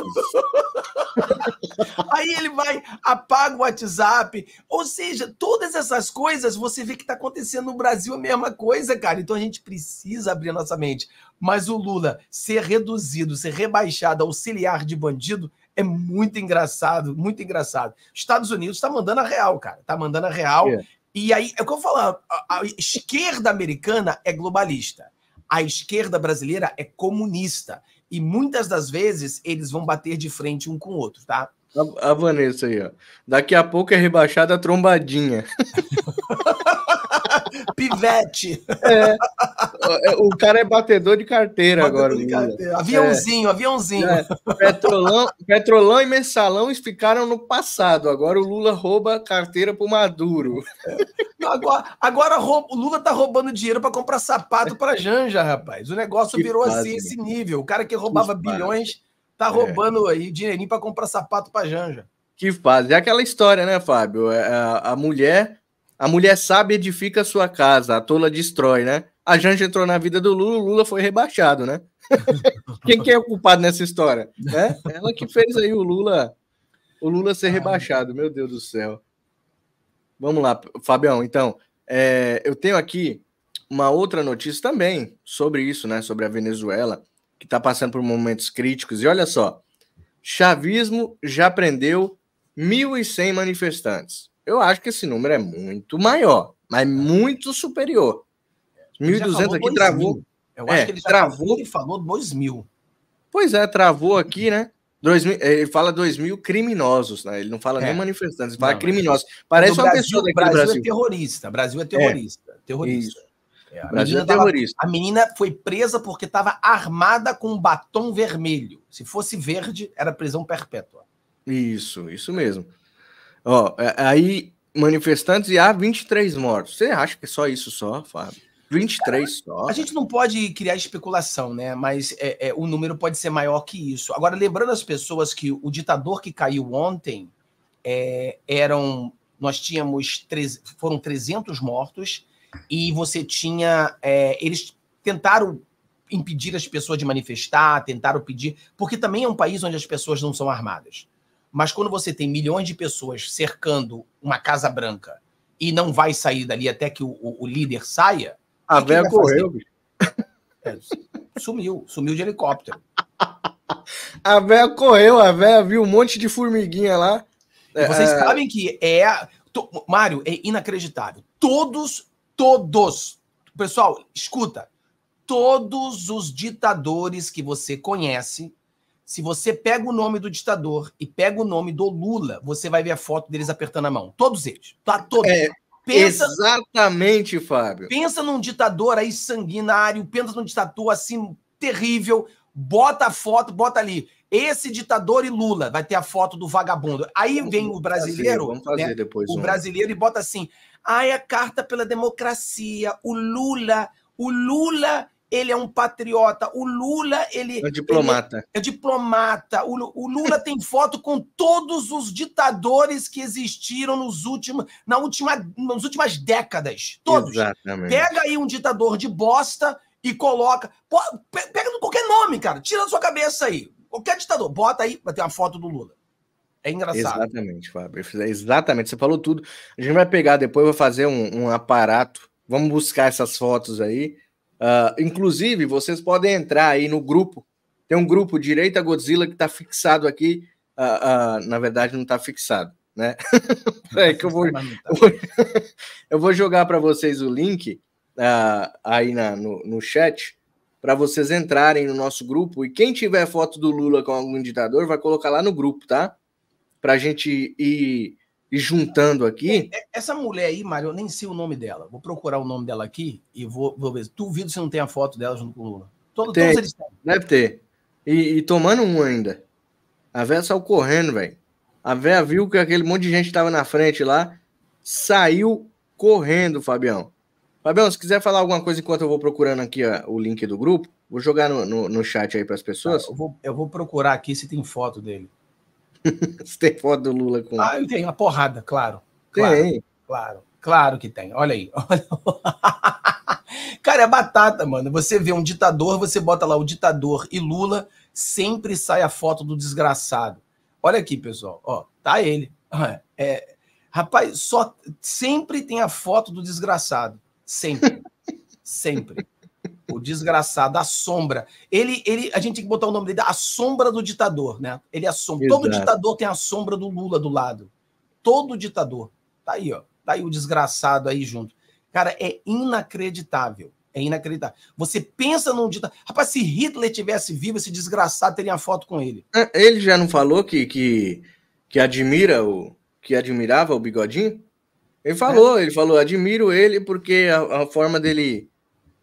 Aí ele vai, apaga o WhatsApp. Ou seja, todas essas coisas você vê que está acontecendo no Brasil a mesma coisa, cara. Então a gente precisa abrir a nossa mente. Mas o Lula ser reduzido, ser rebaixado, auxiliar de bandido, é muito engraçado, muito engraçado. Estados Unidos está mandando a real, cara. Está mandando a real. É. E aí, é o que eu falo, a, a esquerda americana é globalista. A esquerda brasileira é comunista. E muitas das vezes eles vão bater de frente um com o outro, tá? A, a Vanessa aí, ó. Daqui a pouco é rebaixada a trombadinha. Pivete. É. é. O cara é batedor de carteira batedor agora. De carteira. Aviãozinho, é. aviãozinho. É. Petrolão, Petrolão e Mensalão ficaram no passado. Agora o Lula rouba carteira pro Maduro. É. Agora, agora o Lula tá roubando dinheiro para comprar sapato para Janja, rapaz. O negócio que virou assim, fase, assim, esse nível. O cara que roubava que bilhões tá é. roubando é. aí dinheirinho para comprar sapato para Janja. Que faz. É aquela história, né, Fábio? É, a, a mulher, a mulher sábia edifica a sua casa, a tola destrói, né? A Janja entrou na vida do Lula, o Lula foi rebaixado, né? Quem que é o culpado nessa história? É? Ela que fez aí o Lula, o Lula ser rebaixado, meu Deus do céu. Vamos lá, Fabião. Então, é, eu tenho aqui uma outra notícia também sobre isso, né? Sobre a Venezuela que está passando por momentos críticos. E olha só, chavismo já prendeu 1.100 manifestantes. Eu acho que esse número é muito maior, mas muito superior. 1.200 aqui travou. Mil. Eu é, acho que ele travou. Ele falou 2.000. Pois é, travou aqui, né? 2000, eh, ele fala 2.000 mil criminosos, né? Ele não fala é. nem manifestantes, ele fala não, é. criminosos. Parece uma Brasil, pessoa daqui Brasil do Brasil. É Brasil é terrorista, Brasil é terrorista. É. terrorista. Isso. É, a, menina é tava, a, menina foi presa porque estava armada com um batom vermelho. Se fosse verde, era prisão perpétua. Isso, isso mesmo. Ó, é, aí, manifestantes e há 23 mortos. Você acha que é só isso só, Fábio? 23 Cara, só. A gente não pode criar especulação, né? Mas é, é, o número pode ser maior que isso. Agora, lembrando as pessoas que o ditador que caiu ontem é, eram. Nós tínhamos. Treze, foram 300 mortos e você tinha. É, eles tentaram impedir as pessoas de manifestar, tentaram pedir, porque também é um país onde as pessoas não são armadas. Mas quando você tem milhões de pessoas cercando uma Casa Branca e não vai sair dali até que o, o, o líder saia. A velha correu, é, sumiu, sumiu de helicóptero. A véia correu, a véia viu um monte de formiguinha lá. E vocês é... é. sabem que é. Mário, é inacreditável. Todos Todos. Pessoal, escuta. Todos os ditadores que você conhece, se você pega o nome do ditador e pega o nome do Lula, você vai ver a foto deles apertando a mão. Todos eles. Tá todo. É, pensa, exatamente, Fábio. Pensa num ditador aí sanguinário, pensa num ditador assim terrível, bota a foto, bota ali. Esse ditador e Lula vai ter a foto do vagabundo. Aí vem o brasileiro, fazer, fazer né? o brasileiro e bota assim: "Ai, a carta pela democracia, o Lula, o Lula ele é um patriota. O Lula, ele. É diplomata. Ele é, é diplomata. O, o Lula tem foto com todos os ditadores que existiram nos últimos, na última, nas últimas décadas. Todos. Exatamente. Pega aí um ditador de bosta e coloca. Pega qualquer nome, cara. Tira da sua cabeça aí. Qualquer ditador, bota aí, vai ter uma foto do Lula. É engraçado. Exatamente, Fábio. Exatamente, você falou tudo. A gente vai pegar depois, vai fazer um, um aparato. Vamos buscar essas fotos aí. Uh, inclusive, vocês podem entrar aí no grupo. Tem um grupo Direita Godzilla que está fixado aqui. Uh, uh, na verdade, não está fixado, né? é que tá. eu vou, eu vou jogar para vocês o link aí na, no, no chat para vocês entrarem no nosso grupo. E quem tiver foto do Lula com algum ditador, vai colocar lá no grupo, tá? Para a gente ir, ir, juntando aqui. É, é, essa mulher aí, Mário, eu nem sei o nome dela. Vou procurar o nome dela aqui e vou, vou ver. Duvido se não tem a foto dela junto com o Lula. Todo, tem, todos eles têm. Deve ter. E, e tomando um ainda. A véia saiu correndo, velho. A véia viu que aquele monte de gente estava na frente lá, saiu correndo, Fabião. Fabião, se quiser falar alguma coisa enquanto eu vou procurando aqui ó, o link do grupo, vou jogar no, no, no chat aí para as pessoas. Ah, eu, vou, eu, vou, procurar aqui se tem foto dele. se tem foto do Lula com. Ah, eu tenho uma porrada, claro. claro tem. Claro, claro que tem. Olha aí. Olha... Cara, é batata, mano. Você vê um ditador, você bota lá o ditador e Lula, sempre sai a foto do desgraçado. Olha aqui, pessoal. Ó, tá ele. É, rapaz, só sempre tem a foto do desgraçado. Sempre. Sempre. O desgraçado, a sombra. Ele, ele, a gente tem que botar o nome dele, a sombra do ditador, né? Ele é a sombra. Exato. Todo ditador tem a sombra do Lula do lado. Todo ditador. Tá aí, ó. Tá aí o desgraçado aí junto. Cara, é inacreditável. É inacreditável. Você pensa num ditador. Rapaz, se Hitler tivesse vivo, esse desgraçado teria uma foto com ele. É, ele já não falou que, que, que admira o. que admirava o bigodinho? Ele é. falou, é. ele falou, admiro ele porque a, a, forma dele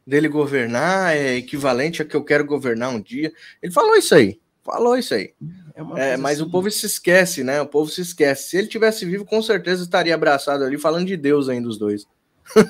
dele governar é equivalente a que eu quero governar um dia. Ele falou isso aí, falou isso aí. É é, mas assim. o povo se esquece, né? O povo se esquece. Se ele tivesse vivo, com certeza estaria abraçado ali falando de Deus ainda os dois.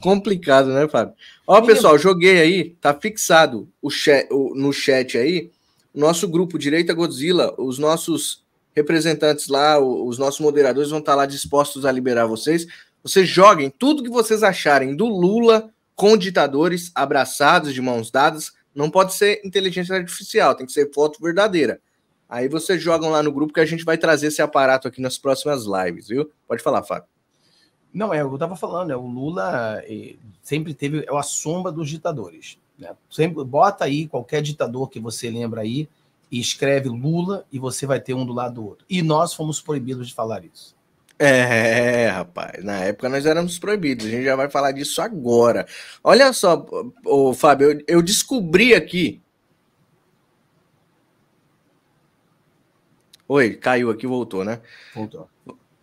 Complicado, né, Fábio? Ó, pessoal, joguei aí, tá fixado o chat, o, no chat aí, nosso grupo Direita Godzilla, os nossos representantes lá, os nossos moderadores vão estar tá lá dispostos a liberar vocês. Vocês joguem tudo que vocês acharem do Lula com ditadores abraçados de mãos dadas. Não pode ser inteligência artificial, tem que ser foto verdadeira. Aí vocês jogam lá no grupo que a gente vai trazer esse aparato aqui nas próximas lives, viu? Pode falar, Fábio. Não, é, eu tava falando, é, o Lula é, sempre teve é a sombra dos ditadores. Né? Sempre, bota aí qualquer ditador que você lembra aí, e escreve Lula e você vai ter um do lado do outro. E nós fomos proibidos de falar isso. É, é, rapaz, na época nós éramos proibidos, a gente já vai falar disso agora. Olha só, ô, Fábio, eu, eu descobri aqui. Oi, caiu aqui, voltou, né? Voltou.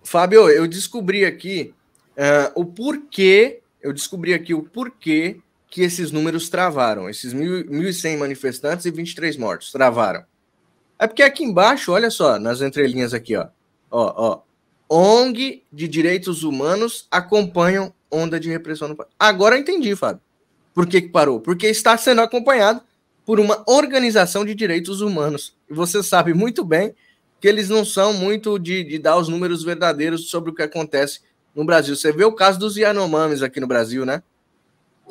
Fábio, eu descobri aqui uh, o porquê, eu descobri aqui o porquê que esses números travaram. Esses 1.100 manifestantes e 23 mortos travaram. É porque aqui embaixo, olha só, nas entrelinhas aqui, ó. Ó, ó. ONG de direitos humanos acompanham onda de repressão no país. Agora eu entendi, Fábio. Por que, que parou? Porque está sendo acompanhado por uma organização de direitos humanos. E você sabe muito bem que eles não são muito de, de dar os números verdadeiros sobre o que acontece no Brasil. Você vê o caso dos Yanomamis aqui no Brasil, né?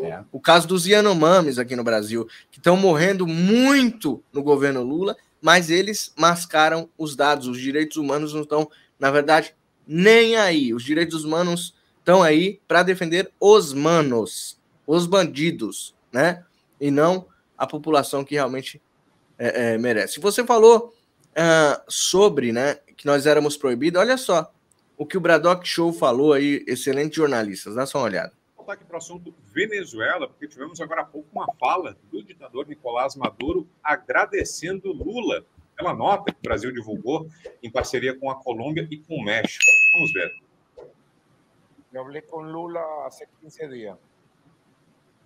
É. O caso dos Yanomamis aqui no Brasil, que estão morrendo muito no governo Lula mas eles mascaram os dados. Os direitos humanos não estão, na verdade, nem aí. Os direitos humanos estão aí para defender os manos, os bandidos, né? E não a população que realmente é, é, merece. Você falou uh, sobre, né, que nós éramos proibidos. Olha só o que o Braddock Show falou aí, excelentes jornalistas. Dá só uma olhada voltar aqui para o assunto Venezuela, porque tivemos agora há pouco uma fala do ditador Nicolás Maduro agradecendo Lula pela é nota que o Brasil divulgou em parceria com a Colômbia e com o México. Vamos ver. Eu falei com Lula há 15 dias.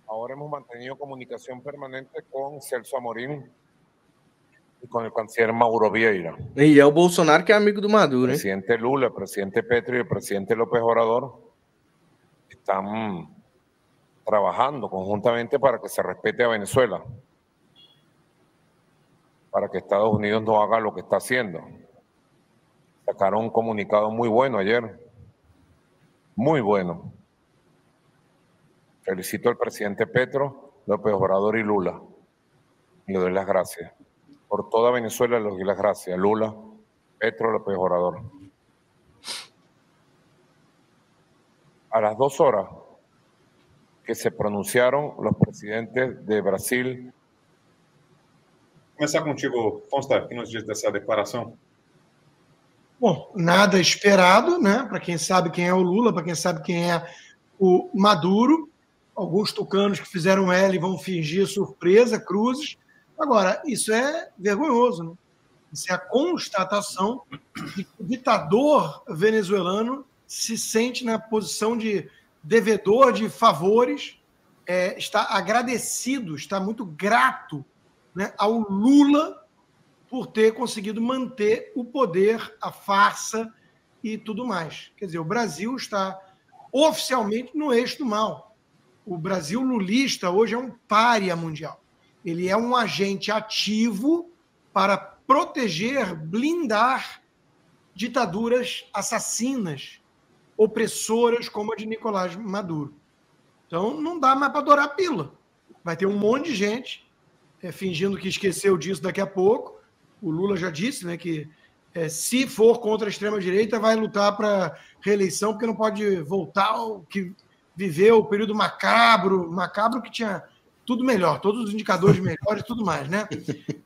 Agora hemos mantenido comunicação permanente com Celso Amorim e com o canciller Mauro Vieira. E é o Bolsonaro que é amigo do Maduro, hein? Presidente Lula, presidente Petro e presidente López Obrador. están trabajando conjuntamente para que se respete a Venezuela, para que Estados Unidos no haga lo que está haciendo. Sacaron un comunicado muy bueno ayer, muy bueno. Felicito al presidente Petro, López Obrador y Lula. Le doy las gracias. Por toda Venezuela le doy las gracias. Lula, Petro, López Obrador. a las dos horas que se pronunciaron los presidentes de Brasil. Começar contigo, Constar, que nos diz dessa declaração? Bom, nada esperado, né? Para quem sabe quem é o Lula, para quem sabe quem é o Maduro. Alguns tucanos que fizeram L vão fingir surpresa, cruzes. Agora, isso é vergonhoso, né? Isso é a constatação de que o ditador venezuelano se sente na posição de devedor de favores, é, está agradecido, está muito grato né, ao Lula por ter conseguido manter o poder, a farsa e tudo mais. Quer dizer, o Brasil está oficialmente no eixo do mal. O Brasil lulista hoje é um pária mundial. Ele é um agente ativo para proteger, blindar ditaduras assassinas opressoras como a de Nicolás Maduro. Então não dá mais para adorar a pila. Vai ter um monte de gente é, fingindo que esqueceu disso daqui a pouco. O Lula já disse né, que é, se for contra a extrema-direita, vai lutar para reeleição, porque não pode voltar ao que viveu o período macabro, macabro que tinha tudo melhor, todos os indicadores melhores e tudo mais, né?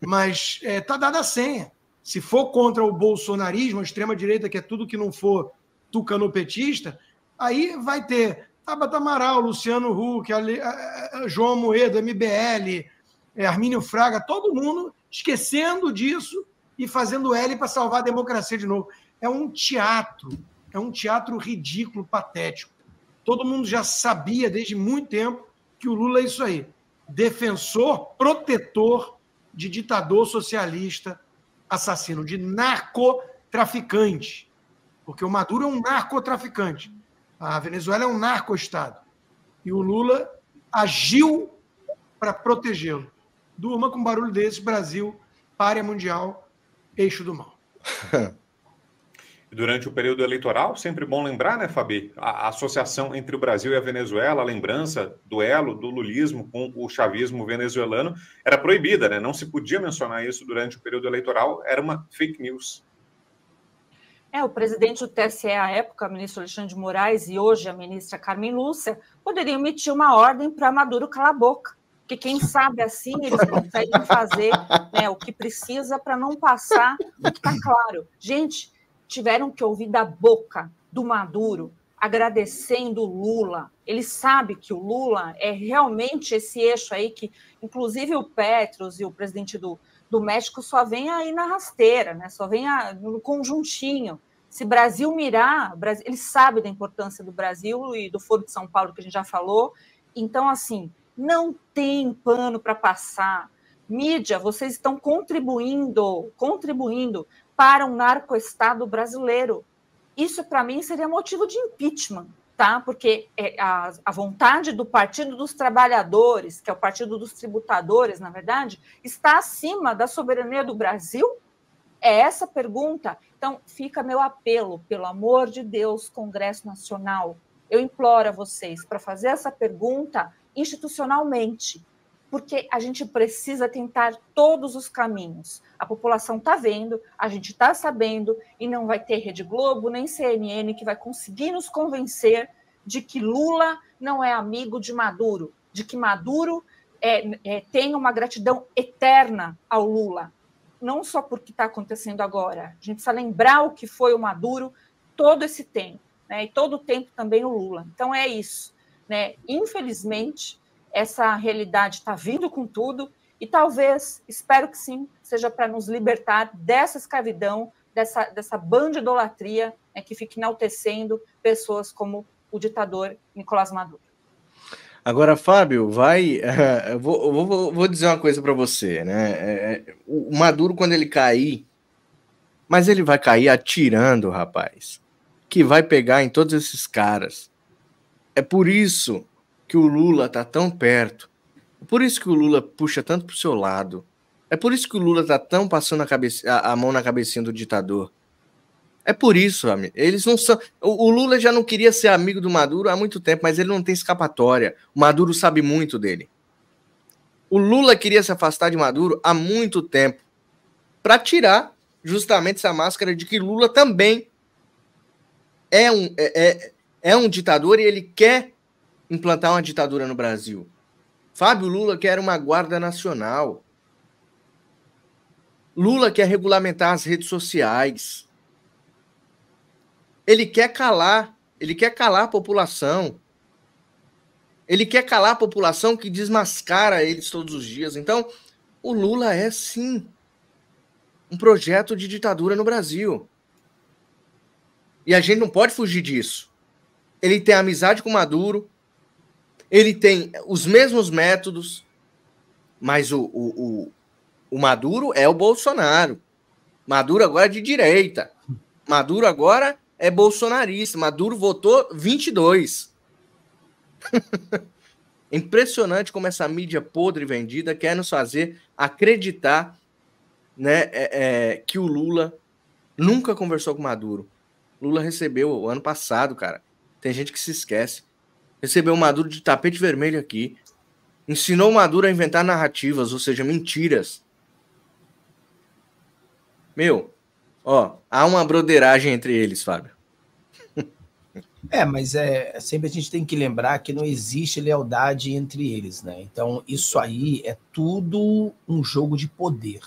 Mas está é, tá dada a senha. Se for contra o bolsonarismo, a extrema-direita, que é tudo que não for tucanopetista, aí vai ter Tabata Amaral, Luciano Huck, João Moedo, MBL, é, Armínio Fraga, todo mundo esquecendo disso e fazendo L para salvar a democracia de novo. É um teatro, é um teatro ridículo, patético. Todo mundo já sabia desde muito tempo que o Lula é isso aí: defensor, protetor de ditador socialista, assassino de narcotraficante. Porque o Maduro é um narcotraficante. A Venezuela é um narco-estado. E o Lula agiu para protegê-lo. Durma com um barulho desse, Brasil, párea mundial, eixo do mal. Durante o período eleitoral, sempre bom lembrar, né, Fabi, a associação entre o Brasil e a Venezuela, a lembrança do elo do lulismo com o chavismo venezuelano era proibida, né? Não se podia mencionar isso durante o período eleitoral, era uma fake news. É, o presidente do TSE à época, o ministro Alexandre de Moraes, e hoje a ministra Carmen Lúcia, poderiam emitir uma ordem para Maduro calar a boca. Porque quem sabe assim eles conseguem fazer né, o que precisa para não passar o que está claro. Gente, tiveram que ouvir da boca do Maduro agradecendo o Lula. Ele sabe que o Lula é realmente esse eixo aí que, inclusive, o Petros e o presidente do, do México só vem aí na rasteira, né? só vem a, no conjuntinho se Brasil mirar, ele sabe da importância do Brasil e do Foro de São Paulo, que a gente já falou. Então, assim, não tem pano para passar. Mídia, vocês estão contribuindo, contribuindo para um narcoestado brasileiro. Isso, para mim, seria motivo de impeachment, tá? Porque é, a, a vontade do Partido dos Trabalhadores, que é o Partido dos Tributadores, na verdade, está acima da soberania do Brasil é essa pergunta? Então, fica meu apelo, pelo amor de Deus, Congresso Nacional. Eu imploro a vocês para fazer essa pergunta institucionalmente, porque a gente precisa tentar todos os caminhos. A população está vendo, a gente está sabendo, e não vai ter Rede Globo nem CNN que vai conseguir nos convencer de que Lula não é amigo de Maduro, de que Maduro é, é, tem uma gratidão eterna ao Lula não só porque está acontecendo agora, a gente precisa lembrar o que foi o Maduro todo esse tempo, né? e todo o tempo também o Lula. Então é isso. Né? Infelizmente, essa realidade está vindo com tudo, e talvez, espero que sim, seja para nos libertar dessa escravidão, dessa, dessa idolatria né, que fica enaltecendo pessoas como o ditador Nicolás Maduro. Agora, Fábio, vai. Uh, vou, vou, vou dizer uma coisa para você, né? É, é o Maduro, quando ele cair, mas ele vai cair atirando, rapaz, que vai pegar em todos esses caras. É por isso que o Lula tá tão perto. É por isso que o Lula puxa tanto pro seu lado. É por isso que o Lula tá tão passando a, a, a mão na cabecinha do ditador. É por isso, amigo. Eles não são. O, Lula já não queria ser amigo do Maduro há muito tempo, mas ele não tem escapatória. O Maduro sabe muito dele. O Lula queria se afastar de Maduro há muito tempo para tirar justamente essa máscara de que Lula também é um, é, é, é um ditador e ele quer implantar uma ditadura no Brasil. Fábio Lula quer uma guarda nacional. Lula quer regulamentar as redes sociais. Ele quer calar, ele quer calar a população. Ele quer calar a população que desmascara eles todos os dias. Então, o Lula é sim um projeto de ditadura no Brasil. E a gente não pode fugir disso. Ele tem amizade com Maduro, ele tem os mesmos métodos, mas o, o, o, o Maduro é o Bolsonaro. Maduro agora é de direita. Maduro agora é bolsonarista. Maduro votou 22. Impressionante como essa mídia podre vendida quer nos fazer acreditar né, é, é, que o Lula nunca conversou com Maduro. Lula recebeu o ano passado, cara. Tem gente que se esquece. Recebeu o Maduro de tapete vermelho aqui. Ensinou o Maduro a inventar narrativas, ou seja, mentiras. Meu, Ó, há uma broderagem entre eles, Fábio. É, mas é, sempre a gente tem que lembrar que não existe lealdade entre eles, né? Então, isso aí é tudo um jogo de poder.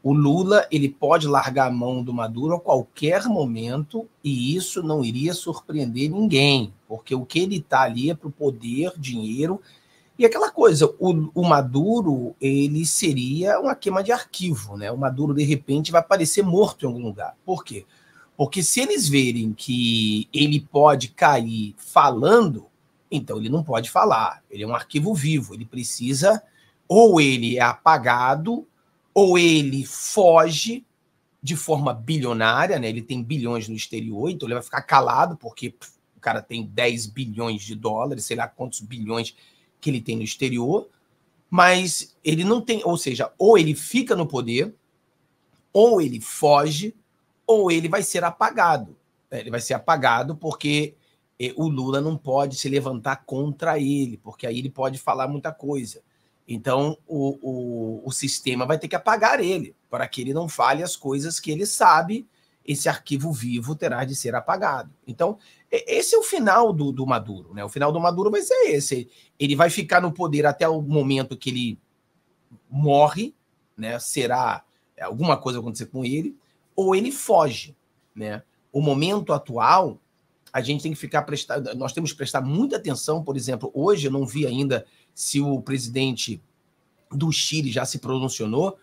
O Lula, ele pode largar a mão do Maduro a qualquer momento e isso não iria surpreender ninguém, porque o que ele está ali é para o poder, dinheiro e aquela coisa, o, o, Maduro, ele seria uma queima de arquivo, né? O Maduro, de repente, vai aparecer morto em algum lugar. Por quê? Porque se eles verem que ele pode cair falando, então ele não pode falar. Ele é um arquivo vivo, ele precisa, ou ele é apagado, ou ele foge de forma bilionária, né? Ele tem bilhões no exterior, então ele vai ficar calado, porque pff, o cara tem 10 bilhões de dólares, sei lá quantos bilhões que ele tem no exterior, mas ele não tem, ou seja, ou ele fica no poder, ou ele foge, ou ele vai ser apagado. É, ele vai ser apagado porque é, o Lula não pode se levantar contra ele, porque aí ele pode falar muita coisa. Então, o, o, o sistema vai ter que apagar ele, para que ele não fale as coisas que ele sabe esse arquivo vivo terá de ser apagado. Então, esse é o final do, do Maduro, né? O final do Maduro vai ser esse. Ele vai ficar no poder até o momento que ele morre, né? Será é, alguma coisa acontecer com ele, ou ele foge, né? O momento atual, a gente tem que ficar prestando, nós temos que prestar muita atenção, por exemplo, hoje eu não vi ainda se o presidente do Chile já se pronunciou,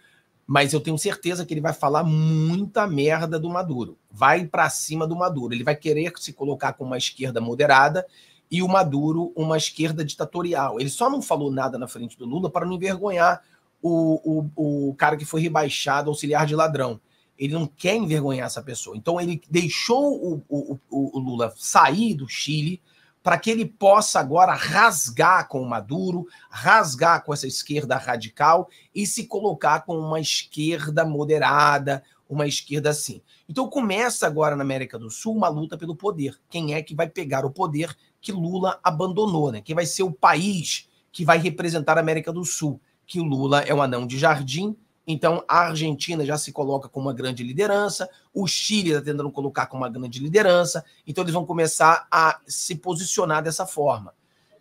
mas eu tenho certeza que ele vai falar muita merda do Maduro. Vai para cima do Maduro. Ele vai querer se colocar com uma esquerda moderada e o Maduro uma esquerda ditatorial. Ele só não falou nada na frente do Lula para não envergonhar o, o, o cara que foi rebaixado, auxiliar de ladrão. Ele não quer envergonhar essa pessoa. Então ele deixou o, o, o Lula sair do Chile para que ele possa agora rasgar com o Maduro, rasgar com essa esquerda radical e se colocar com uma esquerda moderada, uma esquerda assim. Então começa agora na América do Sul uma luta pelo poder. Quem é que vai pegar o poder que Lula abandonou, né? Quem vai ser o país que vai representar a América do Sul? Que o Lula é um anão de jardim, então, a Argentina já se coloca com uma grande liderança, o Chile está tentando colocar com uma grande liderança, então eles vão começar a se posicionar dessa forma.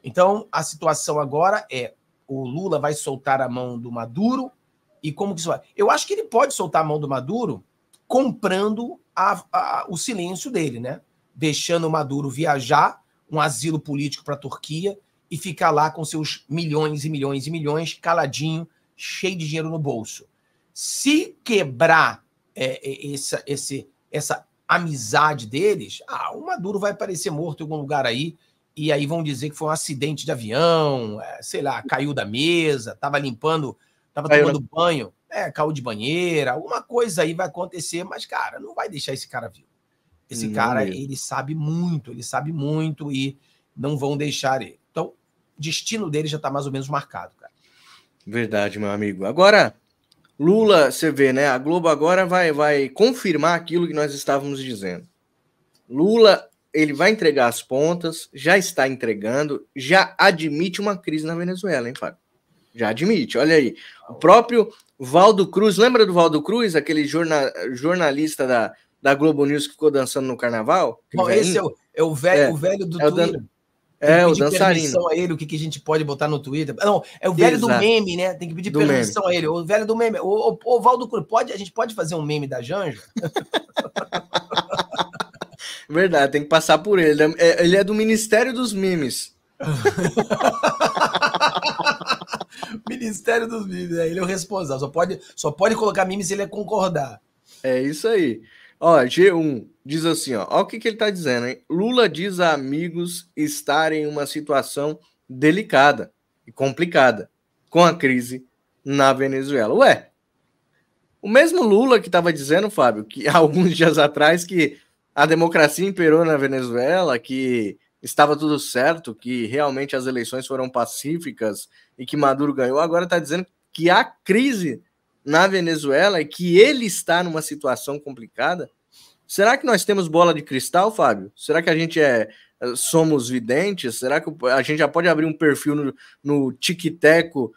Então, a situação agora é: o Lula vai soltar a mão do Maduro, e como que isso vai? Eu acho que ele pode soltar a mão do Maduro comprando a, a, o silêncio dele, né? Deixando o Maduro viajar, um asilo político para a Turquia, e ficar lá com seus milhões e milhões e milhões, caladinho, cheio de dinheiro no bolso. Se quebrar é, é, essa, esse, essa amizade deles, ah, o Maduro vai aparecer morto em algum lugar aí, e aí vão dizer que foi um acidente de avião, é, sei lá, caiu da mesa, estava limpando, estava tomando banho, é, caiu de banheira, alguma coisa aí vai acontecer, mas, cara, não vai deixar esse cara vivo. Esse não cara, ele sabe muito, ele sabe muito e não vão deixar ele. Então, o destino dele já está mais ou menos marcado, cara. Verdade, meu amigo. Agora, Lula, você vê, né? A Globo agora vai, vai confirmar aquilo que nós estávamos dizendo. Lula, ele vai entregar as pontas, já está entregando, já admite uma crise na Venezuela, hein, Fábio? Já admite, olha aí. O próprio Valdo Cruz, lembra do Valdo Cruz, aquele jorna, jornalista da, da Globo News que ficou dançando no carnaval? Bom, esse é o, é o velho, é, o velho do é é, o dançarino. a ele, o que, que a gente pode botar no Twitter. Não, é o velho Exato. do meme, né? Tem que pedir do permissão meme. a ele. O velho do meme. O, o, o Valdo Cruz, pode, a gente pode fazer um meme da Janja? Verdade, tem que passar por ele. Ele é, é do Ministério dos Memes. Ministério dos Memes, é, ele é o responsável. Só pode, só pode colocar memes se ele é concordar. É isso aí. Ó, G1 diz assim, ó, ó o que, que ele está dizendo, hein? Lula diz a amigos estar em uma situação delicada e complicada com a crise na Venezuela. Ué, o mesmo Lula que estava dizendo, Fábio, que alguns dias atrás que a democracia imperou na Venezuela, que estava tudo certo, que realmente as eleições foram pacíficas e que Maduro ganhou, agora está dizendo que a crise na Venezuela e é que ele está numa situação complicada, será que nós temos bola de cristal, Fábio? Será que a gente é somos videntes? Será que a gente já pode abrir um perfil no, no teco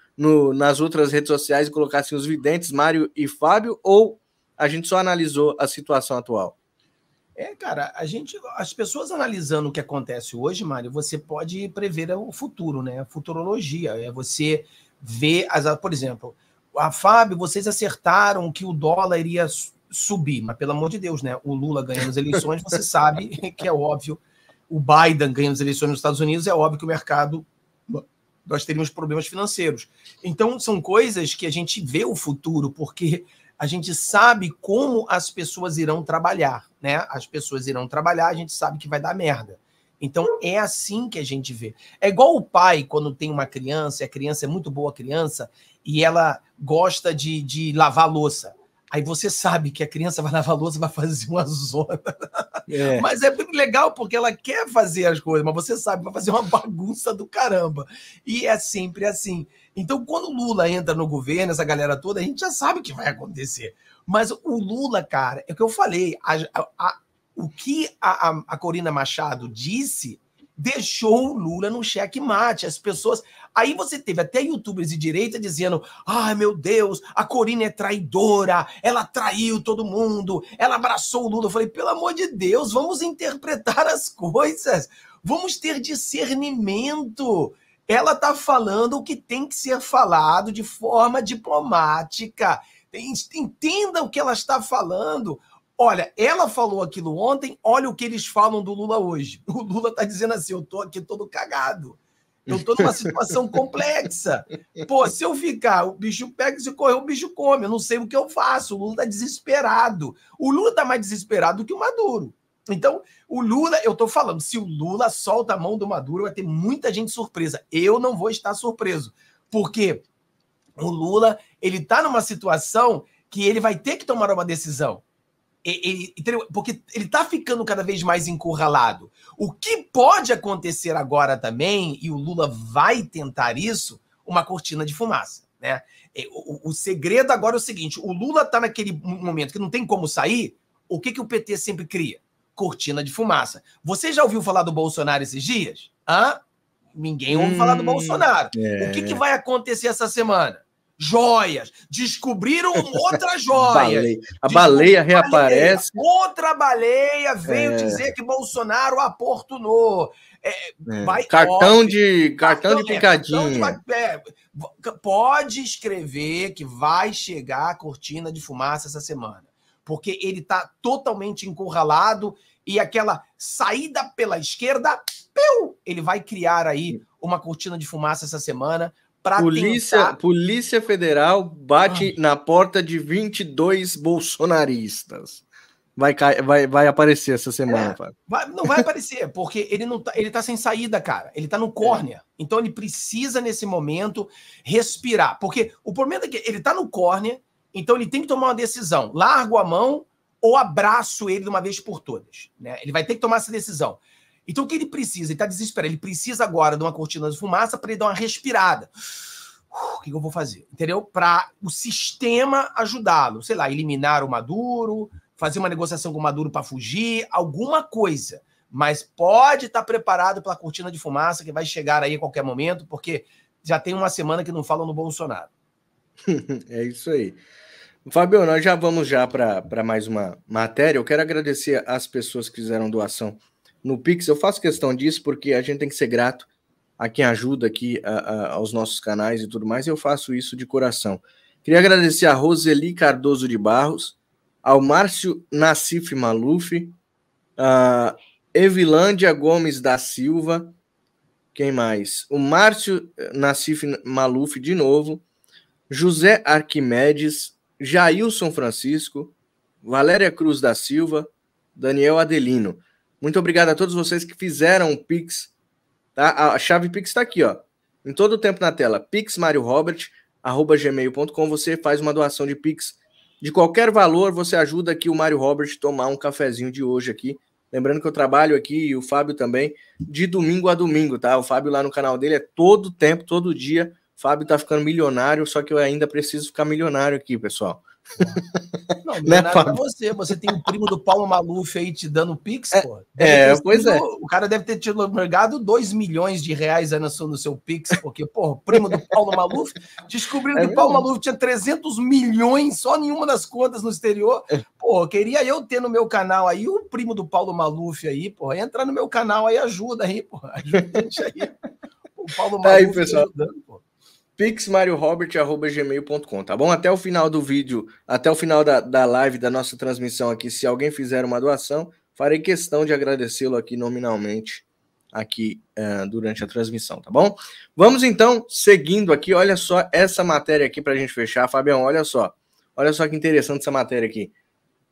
nas outras redes sociais e colocar assim os videntes, Mário e Fábio, ou a gente só analisou a situação atual? É, cara, a gente, as pessoas analisando o que acontece hoje, Mário, você pode prever o futuro, né? Futurologia, é você ver as, por exemplo, a Fábio, vocês acertaram que o dólar iria subir, mas pelo amor de Deus, né? O Lula ganhando as eleições, você sabe que é óbvio. O Biden ganhando as eleições nos Estados Unidos, é óbvio que o mercado nós teríamos problemas financeiros. Então, são coisas que a gente vê o futuro, porque a gente sabe como as pessoas irão trabalhar, né? As pessoas irão trabalhar, a gente sabe que vai dar merda. Então, é assim que a gente vê. É igual o pai, quando tem uma criança, e a criança é muito boa criança, e ela gosta de, de lavar louça. Aí você sabe que a criança vai lavar louça, vai fazer uma zona. É. Mas é bem legal porque ela quer fazer as coisas, mas você sabe, vai fazer uma bagunça do caramba. E é sempre assim. Então, quando o Lula entra no governo, essa galera toda, a gente já sabe o que vai acontecer. Mas o Lula, cara, é o que eu falei, a, a, a, o que a Corina Machado disse deixou o Lula no xeque-mate. As pessoas. Aí você teve até youtubers de direita dizendo: ai ah, meu Deus, a Corina é traidora, ela traiu todo mundo, ela abraçou o Lula. Eu falei: pelo amor de Deus, vamos interpretar as coisas, vamos ter discernimento. Ela está falando o que tem que ser falado de forma diplomática. Entenda o que ela está falando. Olha, ela falou aquilo ontem, olha o que eles falam do Lula hoje. O Lula está dizendo assim: eu estou aqui todo cagado. Eu estou numa situação complexa. Pô, se eu ficar, o bicho pega, e se correr, o bicho come. Eu não sei o que eu faço. O Lula está desesperado. O Lula está mais desesperado que o Maduro. Então, o Lula, eu estou falando, se o Lula solta a mão do Maduro, vai ter muita gente surpresa. Eu não vou estar surpreso, porque o Lula, ele está numa situação que ele vai ter que tomar uma decisão ele, entendeu? Porque ele está ficando cada vez mais encurralado. O que pode acontecer agora também, e o Lula vai tentar isso, uma cortina de fumaça. Né? É, o, o, o segredo agora é o seguinte: o Lula está naquele momento que não tem como sair. O que, que o PT sempre cria? Cortina de fumaça. Você já ouviu falar do Bolsonaro esses dias? Hã? Ninguém ouviu hum, falar do hum, Bolsonaro. É. O que, é. que vai acontecer essa semana? joias, descobriram outras joias. baleia. A baleia reaparece. Baleia. Outra baleia veio é. dizer que Bolsonaro aportunou. É, é. cartão, de, cartão, é, cartão de picadinho. É, pode escrever que vai chegar a cortina de fumaça essa semana, porque ele está totalmente encurralado e aquela saída pela esquerda, piu, ele vai criar aí uma cortina de fumaça essa semana para polícia, tentar... polícia Federal bate ah. na porta de 22 bolsonaristas. Vai, vai, vai aparecer essa semana, é, vai, Não vai aparecer, porque ele não tá, ele tá sem saída, cara. Ele tá no córnea. É. Então ele precisa, nesse momento, respirar. Porque o problema é que ele tá no córnea, então ele tem que tomar uma decisão. Largo a mão ou abraço ele de uma vez por todas. Né? Ele vai ter que tomar essa decisão. Então o que ele precisa? Ele está desesperado. Ele precisa agora de uma cortina de fumaça para ele dar uma respirada. o que eu vou fazer? Entendeu? Para o sistema ajudá-lo. Sei lá, eliminar o Maduro, fazer uma negociação com o Maduro para fugir, alguma coisa. Mas pode estar tá preparado pela cortina de fumaça que vai chegar aí a qualquer momento, porque já tem uma semana que não falam no Bolsonaro. é isso aí. Fabio, nós já vamos já para mais uma matéria. Eu quero agradecer às pessoas que fizeram doação no Pix. Eu faço questão disso porque a gente tem que ser grato a quem ajuda aqui a, a, aos nossos canais e tudo mais. E eu faço isso de coração. Queria agradecer a Roseli Cardoso de Barros, ao Márcio Nassif Maluf, a Evilândia Gomes da Silva, quem mais? O Márcio Nassif Maluf de novo, José Arquimedes, Jailson Francisco, Valéria Cruz da Silva, Daniel Adelino. Muito obrigado a todos vocês que fizeram o Pix. Tá? A chave Pix está aqui, ó. Em todo o tempo na tela, pixmariorobert.gmail.com. Você faz uma doação de Pix de qualquer valor, você ajuda aqui o Mário Robert a tomar um cafezinho de hoje aqui. Lembrando que eu trabalho aqui e o Fábio também, de domingo a domingo, tá? O Fábio lá no canal dele é todo tempo, todo dia. O Fábio tá ficando milionário, só que eu ainda preciso ficar milionário aqui, pessoal. Não, não é nada pra você. Você tem o primo do Paulo Maluf aí te dando pix, é, pô. é, pois tido, é. O cara deve ter te mergado 2 milhões de reais no no seu pix, porque, pô, primo do Paulo Maluf, descobriram é que o Paulo Maluf tinha 300 milhões só nenhuma das contas no exterior. É. Pô, queria eu ter no meu canal aí o primo do Paulo Maluf aí, pô. Entra no meu canal aí, ajuda aí, pô. Ajuda a gente aí. O Paulo Maluf aí, pessoal. ajudando, pô pixmariorobert.gmail.com, tá bom? Até o final do vídeo, até o final da, da live, da nossa transmissão aqui, se alguém fizer uma doação, farei questão de agradecê-lo aqui nominalmente, aqui uh, durante a transmissão, tá bom? Vamos então, seguindo aqui, olha só essa matéria aqui para a gente fechar. Fabião, olha só, olha só que interessante essa matéria aqui.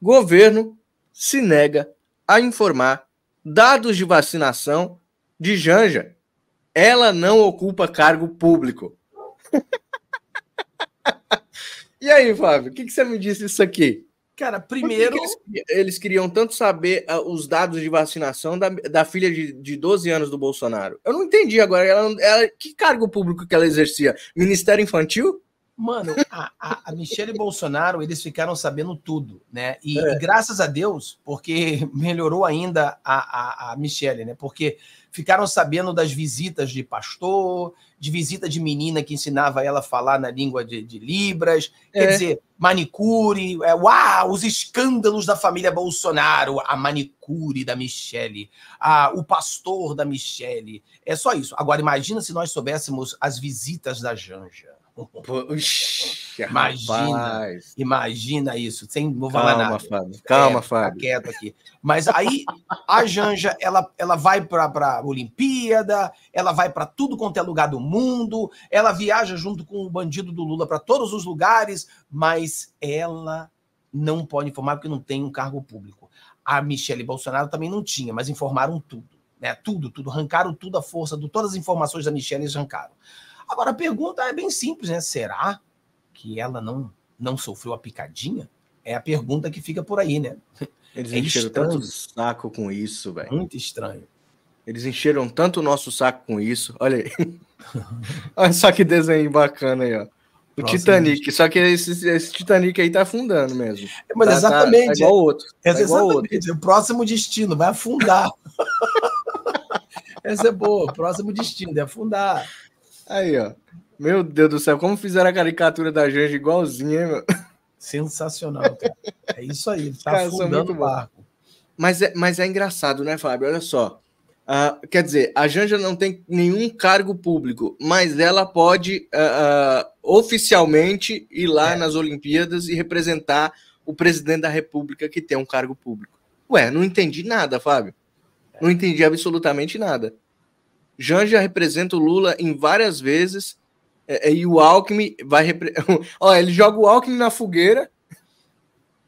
Governo se nega a informar dados de vacinação de Janja. Ela não ocupa cargo público. e aí, Fábio, o que, que, você me disse isso aqui? Cara, primeiro. Eles, eles, queriam tanto saber uh, os dados de vacinação da, da filha de, de 12 anos do Bolsonaro. Eu não entendi agora. Ela, ela, que cargo público que ela exercia? Ministério Infantil? Mano, a, a, a Michelle e Bolsonaro, eles ficaram sabendo tudo, né? E, é. e, graças a Deus, porque melhorou ainda a, a, a Michelle, né? Porque ficaram sabendo das visitas de pastor, de visita de menina que ensinava ela a falar na língua de, de Libras, é. quer dizer, manicure, é, uau, os escândalos da família Bolsonaro, a manicure da Michelle, a, o pastor da Michelle, é só isso. Agora, imagina se nós soubéssemos as visitas da Janja. Puxa, imagina, rapaz. imagina isso. Sem vou calma, falar nada. Fábio, calma, é, Fábio. Quieto aqui. Mas aí a Janja, ela, ela vai para Olimpíada, ela vai para tudo quanto é lugar do mundo, ela viaja junto com o bandido do Lula para todos os lugares, mas ela não pode informar porque não tem um cargo público. A Michelle Bolsonaro também não tinha, mas informaram tudo, né? Tudo, tudo, arrancaram tudo a força, do, todas as informações da Michelle eles arrancaram. Agora, a pergunta é bem simples, né? Será que ela não, não sofreu a picadinha? É a pergunta que fica por aí, né? Eles é encheram estranho. tanto saco com isso, velho. Muito estranho. Eles encheram tanto o nosso saco com isso. Olha aí. Olha só que desenho bacana aí, ó. O Próximo Titanic, só que esse, esse, Titanic aí tá afundando mesmo. É, mas tá, tá exatamente. Tá, tá igual outro. Tá igual outro. O próximo destino vai afundar. Essa é boa. Próximo destino é afundar. Aí, ó. Meu Deus do céu, como fizeram a caricatura da Janja igualzinha, hein, meu? Sensacional, cara. É isso aí, tá cara, afundando o barco. Mas é, mas é engraçado, né, Fábio? Olha só. Uh, quer dizer, a Janja não tem nenhum cargo público, mas ela pode uh, uh, oficialmente ir lá é. nas Olimpíadas e representar o presidente da República que tem um cargo público. Ué, não entendi nada, Fábio. É. Não entendi absolutamente nada. Janja representa o Lula em várias vezes. É, é e o Alckmin vai. Repre... Ó, ele joga o Alckmin na fogueira.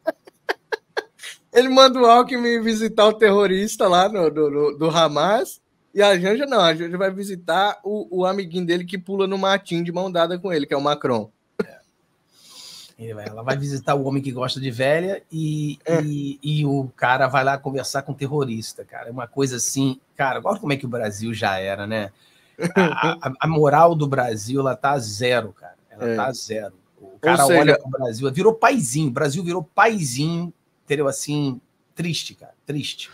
ele manda o Alckmin visitar o terrorista lá no, do, do, do Hamas. E a Janja não, a Janja vai visitar o, o amiguinho dele que pula no matinho de mão dada com ele, que é o Macron. Ela vai visitar o homem que gosta de velha e, é. e, e, o cara vai lá conversar com o terrorista, cara. É uma coisa assim, cara, olha como é que o Brasil já era, né? A, a, a moral do Brasil, ela tá zero, cara. Ela é. tá zero. O cara seja... olha pro Brasil, virou paizinho. O Brasil virou paizinho, entendeu? Assim, triste, cara, triste.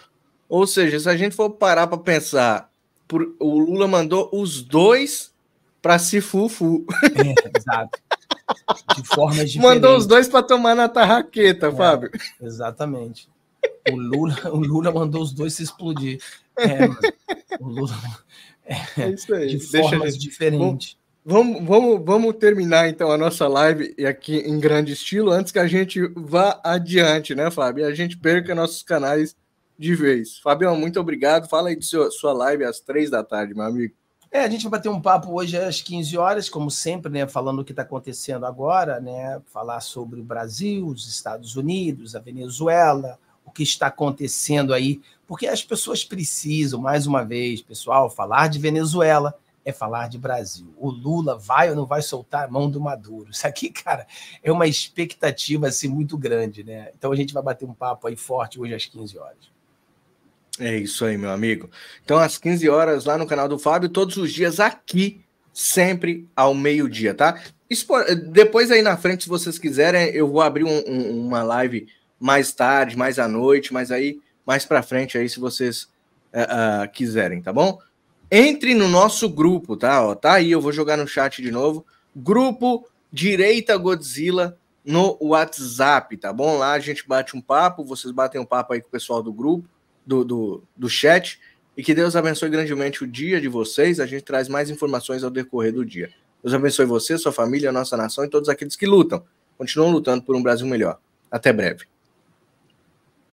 Ou seja, se a gente for parar para pensar, por, o Lula mandou os dois para se fufu. É, exato de formas diferentes. Mandou os dois para tomar na tarraqueta, é, Fábio. Exatamente. O Lula, o Lula mandou os dois se explodir. É, o Lula. É, é, isso aí. De formas diferentes. Vamos, vamos, vamos terminar então a nossa live aqui em grande estilo antes que a gente vá adiante, né, Fábio? E a gente perca nossos canais de vez. Fabião, muito obrigado. Fala aí de sua live às três da tarde, meu amigo. É, a gente vai bater um papo hoje às 15 horas, como sempre, né? Falando o que está acontecendo agora, né? Falar sobre o Brasil, os Estados Unidos, a Venezuela, o que está acontecendo aí, porque as pessoas precisam, mais uma vez, pessoal, falar de Venezuela é falar de Brasil. O Lula vai ou não vai soltar a mão do Maduro? Isso aqui, cara, é uma expectativa assim muito grande, né? Então a gente vai bater um papo aí forte hoje às 15 horas. É isso aí, meu amigo. Então, às 15 horas, lá no canal do Fábio, todos os dias aqui, sempre ao meio-dia, tá? Depois aí na frente, se vocês quiserem, eu vou abrir um, um, uma live mais tarde, mais à noite, mas aí mais para frente aí, se vocês uh, uh, quiserem, tá bom? Entre no nosso grupo, tá? Ó, tá aí, eu vou jogar no chat de novo. Grupo Direita Godzilla no WhatsApp, tá bom? Lá a gente bate um papo, vocês batem um papo aí com o pessoal do grupo do, do, do chat. E que Deus abençoe grandemente o dia de vocês. A gente traz mais informações ao decorrer do dia. Deus abençoe você, sua família, a nossa nação e todos aqueles que lutam. Continuam lutando por um Brasil melhor. Até breve.